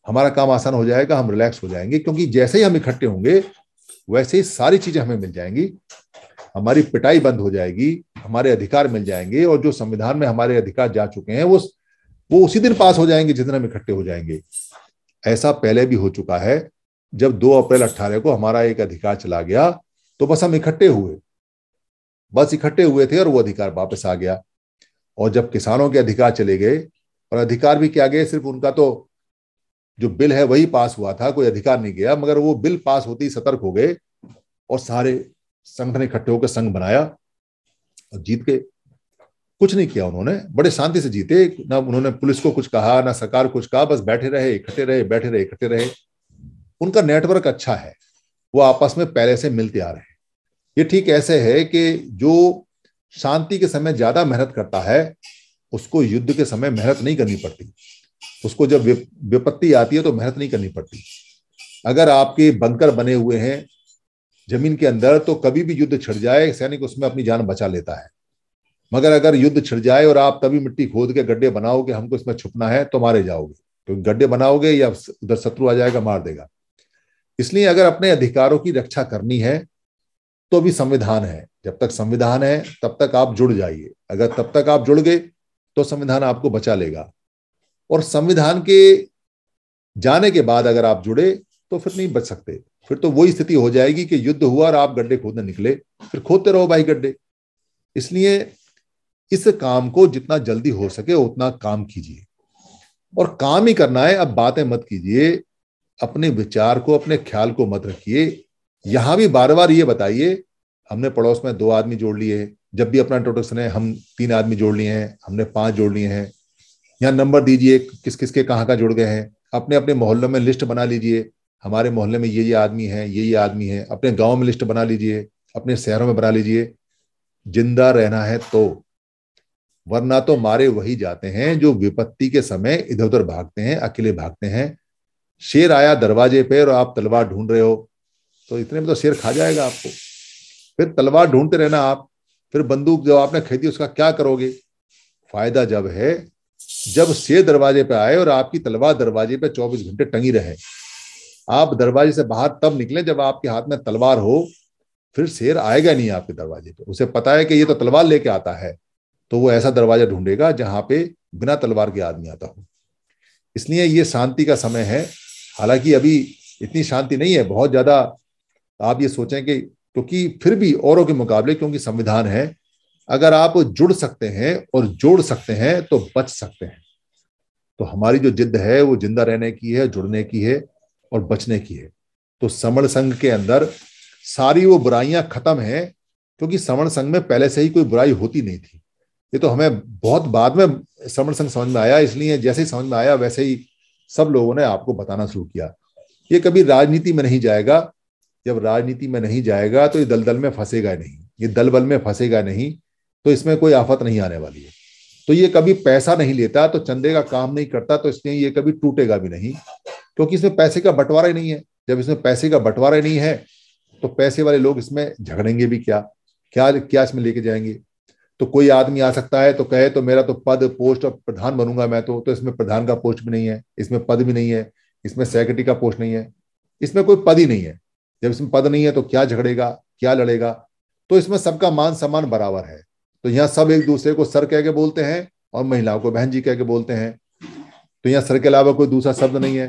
हमारा काम आसान हो जाएगा हम रिलैक्स हो जाएंगे क्योंकि जैसे ही हम इकट्ठे होंगे वैसे ही सारी चीजें हमें मिल जाएंगी हमारी पिटाई बंद हो जाएगी हमारे अधिकार मिल जाएंगे और जो संविधान में हमारे अधिकार जा चुके हैं वो वो उसी दिन पास हो जाएंगे जिस दिन हम इकट्ठे हो जाएंगे ऐसा पहले भी हो चुका है जब 2 अप्रैल 18 को हमारा एक अधिकार चला गया तो बस हम इकट्ठे हुए बस इकट्ठे हुए थे और वो अधिकार वापस आ गया और जब किसानों के अधिकार चले गए और अधिकार भी क्या गए सिर्फ उनका तो जो बिल है वही पास हुआ था कोई अधिकार नहीं गया मगर वो बिल पास होते ही सतर्क हो गए और सारे संगठन इकट्ठे होकर संघ बनाया और जीत गए कुछ नहीं किया उन्होंने बड़े शांति से जीते ना उन्होंने पुलिस को कुछ कहा ना सरकार कुछ कहा बस बैठे रहे इकट्ठे रहे बैठे रहे इकट्ठे रहे उनका नेटवर्क अच्छा है वो आपस में पहले से मिलते आ रहे हैं ये ठीक ऐसे है कि जो शांति के समय ज्यादा मेहनत करता है उसको युद्ध के समय मेहनत नहीं करनी पड़ती उसको जब विपत्ति आती है तो मेहनत नहीं करनी पड़ती अगर आपके बंकर बने हुए हैं जमीन के अंदर तो कभी भी युद्ध छिड़ जाए सैनिक उसमें अपनी जान बचा लेता है मगर अगर युद्ध छिड़ जाए और आप तभी मिट्टी खोद के गड्ढे बनाओगे हमको इसमें छुपना है तो मारे जाओगे क्योंकि तो गड्ढे बनाओगे या उधर शत्रु आ जाएगा मार देगा इसलिए अगर अपने अधिकारों की रक्षा करनी है तो भी संविधान है जब तक संविधान है तब तक आप जुड़ जाइए अगर तब तक आप जुड़ गए तो संविधान आपको बचा लेगा और संविधान के जाने के बाद अगर आप जुड़े तो फिर नहीं बच सकते फिर तो वही स्थिति हो जाएगी कि युद्ध हुआ और आप गड्ढे खोदने निकले फिर खोदते रहो भाई गड्ढे इसलिए इस काम को जितना जल्दी हो सके उतना काम कीजिए और काम ही करना है अब बातें मत कीजिए अपने विचार को अपने ख्याल को मत रखिए यहां भी बार बार ये बताइए हमने पड़ोस में दो आदमी जोड़ लिए जब भी अपना इंट्रोडक्शन है हम तीन आदमी जोड़ लिए हैं हमने पांच जोड़ लिए हैं यहाँ नंबर दीजिए किस किस के कहाँ कहाँ जुड़ गए हैं अपने अपने मोहल्लों में लिस्ट बना लीजिए हमारे मोहल्ले में ये ये आदमी है ये ये आदमी है अपने गांव में लिस्ट बना लीजिए अपने शहरों में बना लीजिए जिंदा रहना है तो वरना तो मारे वही जाते हैं जो विपत्ति के समय इधर उधर भागते हैं अकेले भागते हैं शेर आया दरवाजे पे और आप तलवार ढूंढ रहे हो तो इतने में तो शेर खा जाएगा आपको फिर तलवार ढूंढते रहना आप फिर बंदूक जब आपने खरीदी उसका क्या करोगे फायदा जब है जब शेर दरवाजे पे आए और आपकी तलवार दरवाजे पे 24 घंटे टंगी रहे आप दरवाजे से बाहर तब निकले जब आपके हाथ में तलवार हो फिर शेर आएगा नहीं आपके दरवाजे पे उसे पता है कि ये तो तलवार लेके आता है तो वो ऐसा दरवाजा ढूंढेगा जहां पे बिना तलवार के आदमी आता हो इसलिए ये शांति का समय है हालांकि अभी इतनी शांति नहीं है बहुत ज्यादा आप ये सोचें कि क्योंकि फिर भी औरों के मुकाबले क्योंकि संविधान है अगर आप जुड़ सकते हैं और जोड़ सकते हैं तो बच सकते हैं तो हमारी जो जिद है वो जिंदा रहने की है जुड़ने की है और बचने की है तो समण संघ के अंदर सारी वो बुराइयां खत्म हैं क्योंकि समण संघ में पहले से ही कोई बुराई होती नहीं थी ये तो हमें बहुत बाद में श्रवण संघ समझ में आया इसलिए जैसे ही समझ में आया वैसे ही सब लोगों ने आपको बताना शुरू किया ये कभी राजनीति में नहीं जाएगा जब राजनीति में नहीं जाएगा तो ये दलदल में फंसेगा नहीं ये दल बल में फंसेगा नहीं तो इसमें कोई आफत नहीं आने वाली है तो ये कभी पैसा नहीं लेता तो चंदे का काम नहीं करता तो इसलिए ये कभी टूटेगा भी नहीं क्योंकि इसमें पैसे का बंटवारा ही नहीं है जब इसमें पैसे का बंटवारा ही नहीं है तो पैसे वाले लोग इसमें झगड़ेंगे भी क्या क्या क्या इसमें लेके जाएंगे तो कोई आदमी आ सकता है तो कहे तो मेरा तो पद पोस्ट और प्रधान बनूंगा मैं तो तो इसमें प्रधान का पोस्ट भी नहीं है इसमें पद भी नहीं है इसमें सेक्रेटरी का पोस्ट नहीं है इसमें कोई पद ही नहीं है जब इसमें पद नहीं है तो क्या झगड़ेगा क्या लड़ेगा तो इसमें सबका मान सम्मान बराबर है तो यहाँ सब एक दूसरे को सर कह के बोलते हैं और महिलाओं को बहन जी कह के बोलते हैं तो यहाँ सर के अलावा कोई दूसरा शब्द नहीं है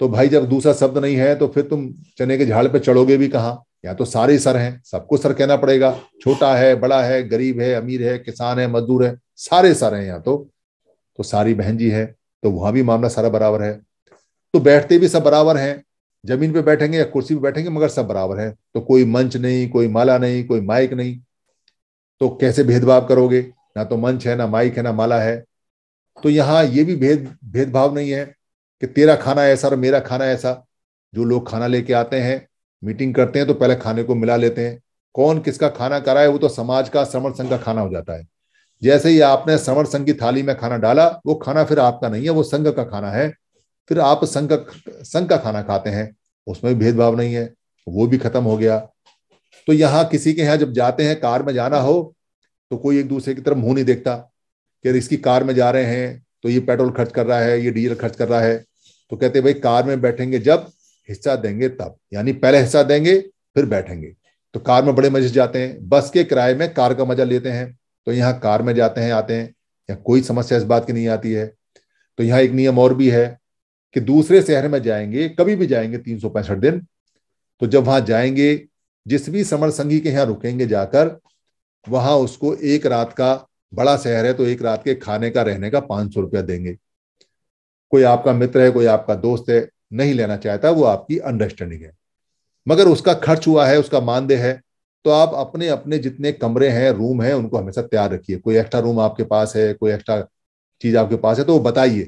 तो भाई जब दूसरा शब्द नहीं है तो फिर तुम चने के झाड़ पर चढ़ोगे भी कहाँ या तो सारे सर हैं सबको सर कहना पड़ेगा छोटा है बड़ा है गरीब है अमीर है किसान है मजदूर है सारे सर हैं या तो तो सारी बहन जी है तो वहां भी मामला सारा बराबर है तो बैठते भी सब बराबर हैं जमीन पे बैठेंगे या कुर्सी पे बैठेंगे मगर सब बराबर हैं तो कोई मंच नहीं कोई माला नहीं कोई माइक नहीं तो कैसे भेदभाव करोगे ना तो मंच है ना माइक है ना माला है तो यहाँ ये भी भेद भेदभाव नहीं है कि तेरा खाना ऐसा और मेरा खाना ऐसा जो लोग खाना लेके आते हैं मीटिंग करते हैं तो पहले खाने को मिला लेते हैं कौन किसका खाना है वो तो समाज का समर्थ संघ का खाना हो जाता है जैसे ही आपने समर संघ की थाली में खाना डाला वो खाना फिर आपका नहीं है वो संघ का खाना है फिर आप संघ संघ का खाना खाते हैं उसमें भी भेदभाव नहीं है वो भी खत्म हो गया तो यहाँ किसी के यहाँ जब जाते हैं कार में जाना हो तो कोई एक दूसरे की तरफ मुंह नहीं देखता कि इसकी कार में जा रहे हैं तो ये पेट्रोल खर्च कर रहा है ये डीजल खर्च कर रहा है तो कहते भाई कार में बैठेंगे जब हिस्सा देंगे तब यानी पहले हिस्सा देंगे फिर बैठेंगे तो कार में बड़े मजे जाते हैं बस के किराए में कार का मजा लेते हैं तो यहाँ कार में जाते हैं आते हैं या कोई समस्या इस बात की नहीं आती है तो यहाँ एक नियम और भी है कि दूसरे शहर में जाएंगे कभी भी जाएंगे तीन सौ पैंसठ दिन तो जब वहां जाएंगे जिस भी समर संघी के यहाँ रुकेंगे जाकर वहां उसको एक रात का बड़ा शहर है तो एक रात के खाने का रहने का पांच सौ रुपया देंगे कोई आपका मित्र है कोई आपका दोस्त है नहीं लेना चाहता वो आपकी अंडरस्टैंडिंग है मगर उसका खर्च हुआ है उसका मानदेय है तो आप अपने अपने जितने कमरे हैं रूम हैं उनको हमेशा तैयार रखिए कोई एक्स्ट्रा रूम आपके पास है कोई एक्स्ट्रा चीज आपके पास है तो बताइए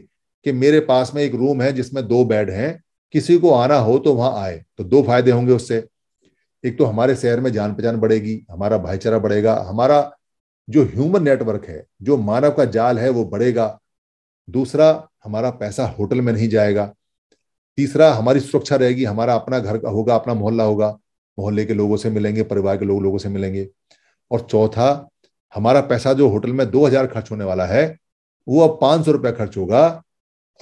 कि मेरे पास में एक रूम है जिसमें दो बेड हैं किसी को आना हो तो वहां आए तो दो फायदे होंगे उससे एक तो हमारे शहर में जान पहचान बढ़ेगी हमारा भाईचारा बढ़ेगा हमारा जो ह्यूमन नेटवर्क है जो मानव का जाल है वो बढ़ेगा दूसरा हमारा पैसा होटल में नहीं जाएगा तीसरा हमारी सुरक्षा रहेगी हमारा अपना घर होगा अपना मोहल्ला होगा मोहल्ले के लोगों से मिलेंगे परिवार के लोग लोगों से मिलेंगे और चौथा हमारा पैसा जो होटल में दो हजार खर्च होने वाला है वो अब पांच सौ रुपया खर्च होगा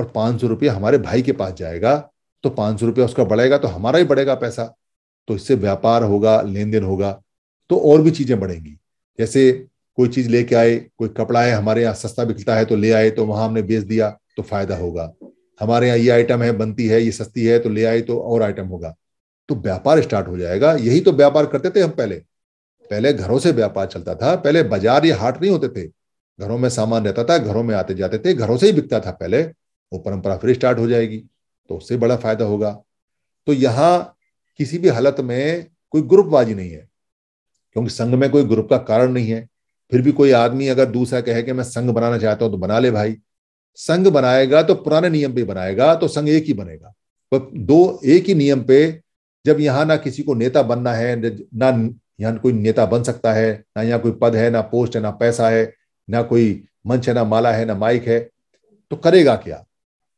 और पांच सौ रुपया हमारे भाई के पास जाएगा तो पांच सौ रुपया उसका बढ़ेगा तो हमारा ही बढ़ेगा पैसा तो इससे व्यापार होगा लेन देन होगा तो और भी चीजें बढ़ेंगी जैसे कोई चीज लेके आए कोई कपड़ा है हमारे यहाँ सस्ता बिकता है तो ले आए तो वहां हमने बेच दिया तो फायदा होगा हमारे यहाँ ये आइटम है बनती है ये सस्ती है तो ले आए तो और आइटम होगा तो व्यापार स्टार्ट हो जाएगा यही तो व्यापार करते थे हम पहले पहले घरों से व्यापार चलता था पहले बाजार या हाट नहीं होते थे घरों में सामान रहता था घरों में आते जाते थे घरों से ही बिकता था पहले वो परंपरा फिर स्टार्ट हो जाएगी तो उससे बड़ा फायदा होगा तो यहाँ किसी भी हालत में कोई ग्रुपबाजी नहीं है क्योंकि संघ में कोई ग्रुप का कारण नहीं है फिर भी कोई आदमी अगर दूसरा कहे कि मैं संघ बनाना चाहता हूं तो बना ले भाई संघ बनाएगा तो पुराने नियम पे बनाएगा तो संघ एक ही बनेगा पर तो दो एक ही नियम पे जब यहां ना किसी को नेता बनना है ना यहाँ कोई नेता बन सकता है ना यहाँ कोई पद है ना पोस्ट है ना पैसा है ना कोई मंच है ना माला है ना माइक है तो करेगा क्या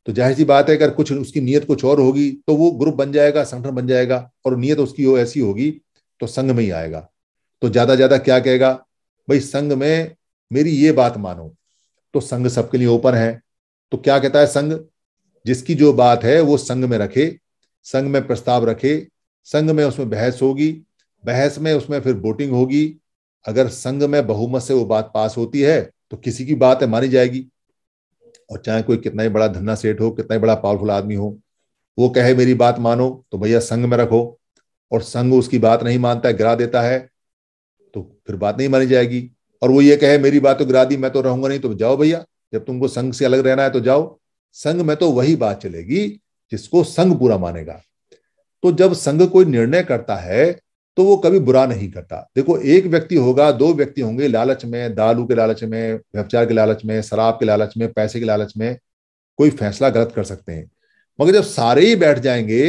तो जाहिर सी बात है अगर कुछ उसकी नियत कुछ और होगी तो वो ग्रुप बन जाएगा संगठन बन जाएगा और नियत उसकी वो ऐसी होगी तो संघ में ही आएगा तो ज्यादा ज्यादा क्या कहेगा भाई संघ में मेरी ये बात मानो तो संघ सबके लिए ओपन है तो क्या कहता है संघ जिसकी जो बात है वो संघ में रखे संघ में प्रस्ताव रखे संघ में उसमें बहस होगी बहस में उसमें फिर वोटिंग होगी अगर संघ में बहुमत से वो बात पास होती है तो किसी की बात है मानी जाएगी और चाहे कोई कितना ही बड़ा धन्ना सेठ हो कितना ही बड़ा पावरफुल आदमी हो वो कहे मेरी बात मानो तो भैया संघ में रखो और संघ उसकी बात नहीं मानता है गिरा देता है तो फिर बात नहीं मानी जाएगी और वो ये कहे मेरी बात तो गिरा दी मैं तो रहूंगा नहीं तो जाओ भैया जब तुमको संघ से अलग रहना है तो जाओ संघ में तो वही बात चलेगी जिसको संघ पूरा मानेगा तो जब संघ कोई निर्णय करता है तो वो कभी बुरा नहीं करता देखो एक व्यक्ति होगा दो व्यक्ति होंगे लालच में दालू के लालच में व्यवचार के लालच में शराब के लालच में पैसे के लालच में कोई फैसला गलत कर सकते हैं मगर जब सारे ही बैठ जाएंगे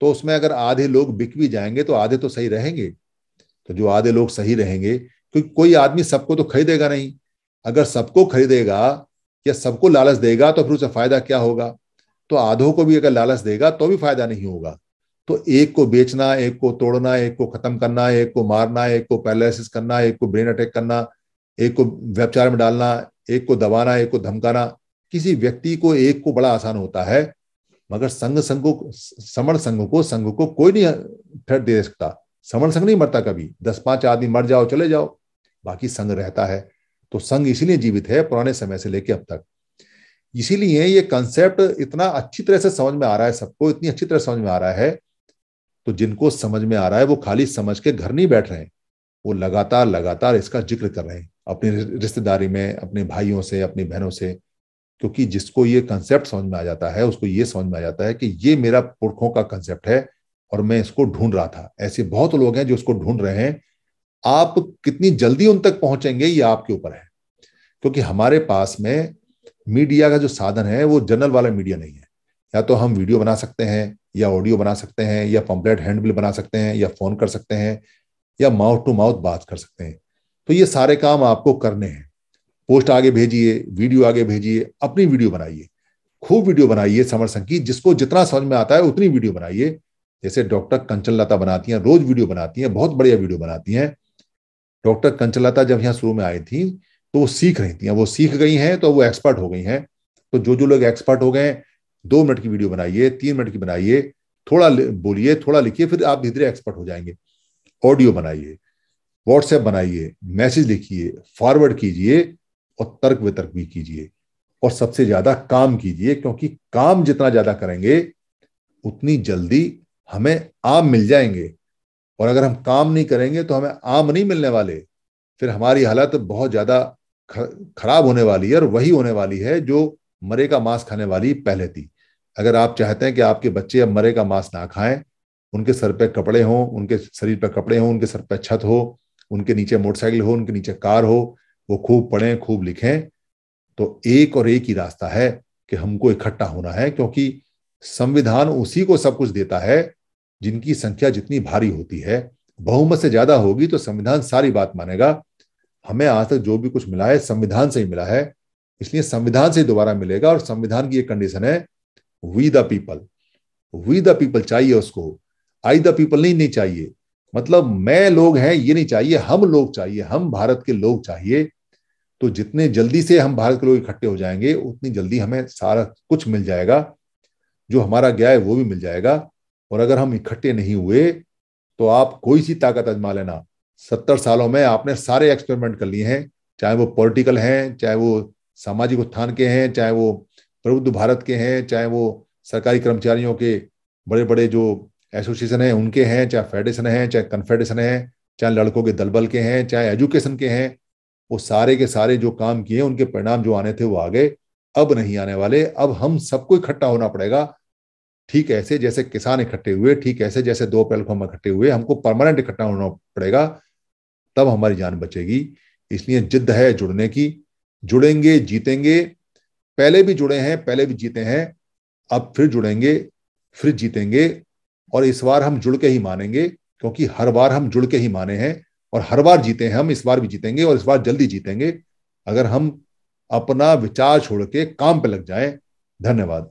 तो उसमें अगर आधे लोग बिक भी जाएंगे तो आधे तो सही रहेंगे तो जो आधे लोग सही रहेंगे क्योंकि कोई आदमी सबको तो खरीदेगा नहीं अगर सबको खरीदेगा या सबको लालच देगा तो फिर उसे फायदा क्या होगा तो आधों को भी अगर लालच देगा तो भी फायदा नहीं होगा तो एक को बेचना एक को तोड़ना एक को खत्म करना एक को मारना एक को पैरालिसिस करना एक को ब्रेन अटैक करना एक को व्यापचार में डालना एक को दबाना एक को धमकाना किसी व्यक्ति को एक को बड़ा आसान होता है मगर संघ संघ को समण संघ को संघ को कोई नहीं ठट दे सकता समण संघ नहीं मरता कभी दस पांच आदमी मर जाओ चले जाओ बाकी संघ रहता है तो संघ इसीलिए जीवित है पुराने समय से लेके अब तक इसीलिए ये कंसेप्ट इतना अच्छी तरह से समझ में आ रहा है सबको इतनी अच्छी तरह समझ में आ रहा है तो जिनको समझ में आ रहा है वो खाली समझ के घर नहीं बैठ रहे हैं वो लगातार लगातार इसका जिक्र कर रहे हैं अपनी रिश्तेदारी में अपने भाइयों से अपनी बहनों से क्योंकि जिसको ये कंसेप्ट समझ में आ जाता है उसको ये समझ में आ जाता है कि ये मेरा पुरखों का कंसेप्ट है और मैं इसको ढूंढ रहा था ऐसे बहुत लोग हैं जो इसको ढूंढ रहे हैं आप कितनी जल्दी उन तक पहुंचेंगे ये आपके ऊपर है क्योंकि हमारे पास में मीडिया का जो साधन है वो जनरल वाला मीडिया नहीं है या तो हम वीडियो बना सकते हैं या ऑडियो बना सकते हैं या पंपलेट हैंडबिल बना सकते हैं या फोन कर सकते हैं या माउथ टू माउथ बात कर सकते हैं तो ये सारे काम आपको करने हैं पोस्ट आगे भेजिए वीडियो आगे भेजिए अपनी वीडियो बनाइए खूब वीडियो बनाइए समरसंघ की जिसको जितना समझ में आता है उतनी वीडियो बनाइए जैसे डॉक्टर कंचन लता बनाती हैं रोज वीडियो बनाती हैं बहुत बढ़िया वीडियो बनाती हैं डॉक्टर कंचलता जब यहाँ शुरू में आई थी तो वो सीख रही थी वो सीख गई हैं तो वो एक्सपर्ट हो गई हैं तो जो जो लोग एक्सपर्ट हो गए दो मिनट की वीडियो बनाइए तीन मिनट की बनाइए थोड़ा बोलिए थोड़ा लिखिए फिर आप धीरे धीरे एक्सपर्ट हो जाएंगे ऑडियो बनाइए व्हाट्सएप बनाइए मैसेज लिखिए फॉरवर्ड कीजिए और तर्क वितर्क भी कीजिए और सबसे ज्यादा काम कीजिए क्योंकि काम जितना ज्यादा करेंगे उतनी जल्दी हमें आम मिल जाएंगे और अगर हम काम नहीं करेंगे तो हमें आम नहीं मिलने वाले फिर हमारी हालत बहुत ज़्यादा खराब होने वाली है और वही होने वाली है जो मरे का मांस खाने वाली पहले थी अगर आप चाहते हैं कि आपके बच्चे अब मरे का मांस ना खाएं उनके सर पे कपड़े हों उनके शरीर पे कपड़े हों उनके सर पे छत हो उनके नीचे मोटरसाइकिल हो उनके नीचे कार हो वो खूब पढ़ें खूब लिखें तो एक और एक ही रास्ता है कि हमको इकट्ठा होना है क्योंकि संविधान उसी को सब कुछ देता है जिनकी संख्या जितनी भारी होती है बहुमत से ज्यादा होगी तो संविधान सारी बात मानेगा हमें आज तक जो भी कुछ मिला है संविधान से ही मिला है इसलिए संविधान से दोबारा मिलेगा और संविधान की एक कंडीशन है we the people we the people चाहिए उसको आई द पीपल नहीं नहीं चाहिए मतलब मैं लोग हैं ये नहीं चाहिए हम लोग चाहिए हम भारत के लोग चाहिए तो जितने जल्दी से हम भारत के लोग इकट्ठे हो जाएंगे उतनी जल्दी हमें सारा कुछ मिल जाएगा जो हमारा गया है वो भी मिल जाएगा और अगर हम इकट्ठे नहीं हुए तो आप कोई सी ताकत आजमा लेना सत्तर सालों में आपने सारे एक्सपेरिमेंट कर लिए हैं चाहे वो पॉलिटिकल हैं चाहे वो सामाजिक उत्थान के हैं चाहे वो प्रबुद्ध भारत के हैं चाहे वो सरकारी कर्मचारियों के बड़े बड़े जो एसोसिएशन हैं उनके हैं चाहे फेडरेशन हैं चाहे कन्फेडरेशन हैं चाहे लड़कों के दलबल के हैं चाहे एजुकेशन के हैं वो सारे के सारे जो काम किए उनके परिणाम जो आने थे वो आ गए अब नहीं आने वाले अब हम सबको इकट्ठा होना पड़ेगा ठीक ऐसे जैसे किसान इकट्ठे हुए ठीक ऐसे जैसे दो अप्रैल को हम इकट्ठे हुए हमको परमानेंट इकट्ठा होना पड़ेगा तब हमारी जान बचेगी इसलिए जिद है जुड़ने की जुड़ेंगे जीतेंगे पहले भी जुड़े हैं पहले भी जीते हैं अब फिर जुड़ेंगे फिर जीतेंगे और इस बार हम जुड़ के ही मानेंगे क्योंकि हर बार हम जुड़ के ही माने हैं और हर बार जीते हैं हम इस बार भी जीतेंगे और इस बार जल्दी जीतेंगे अगर हम अपना विचार छोड़ के काम पे लग जाए धन्यवाद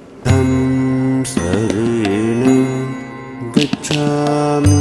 तं रेण गच्छामि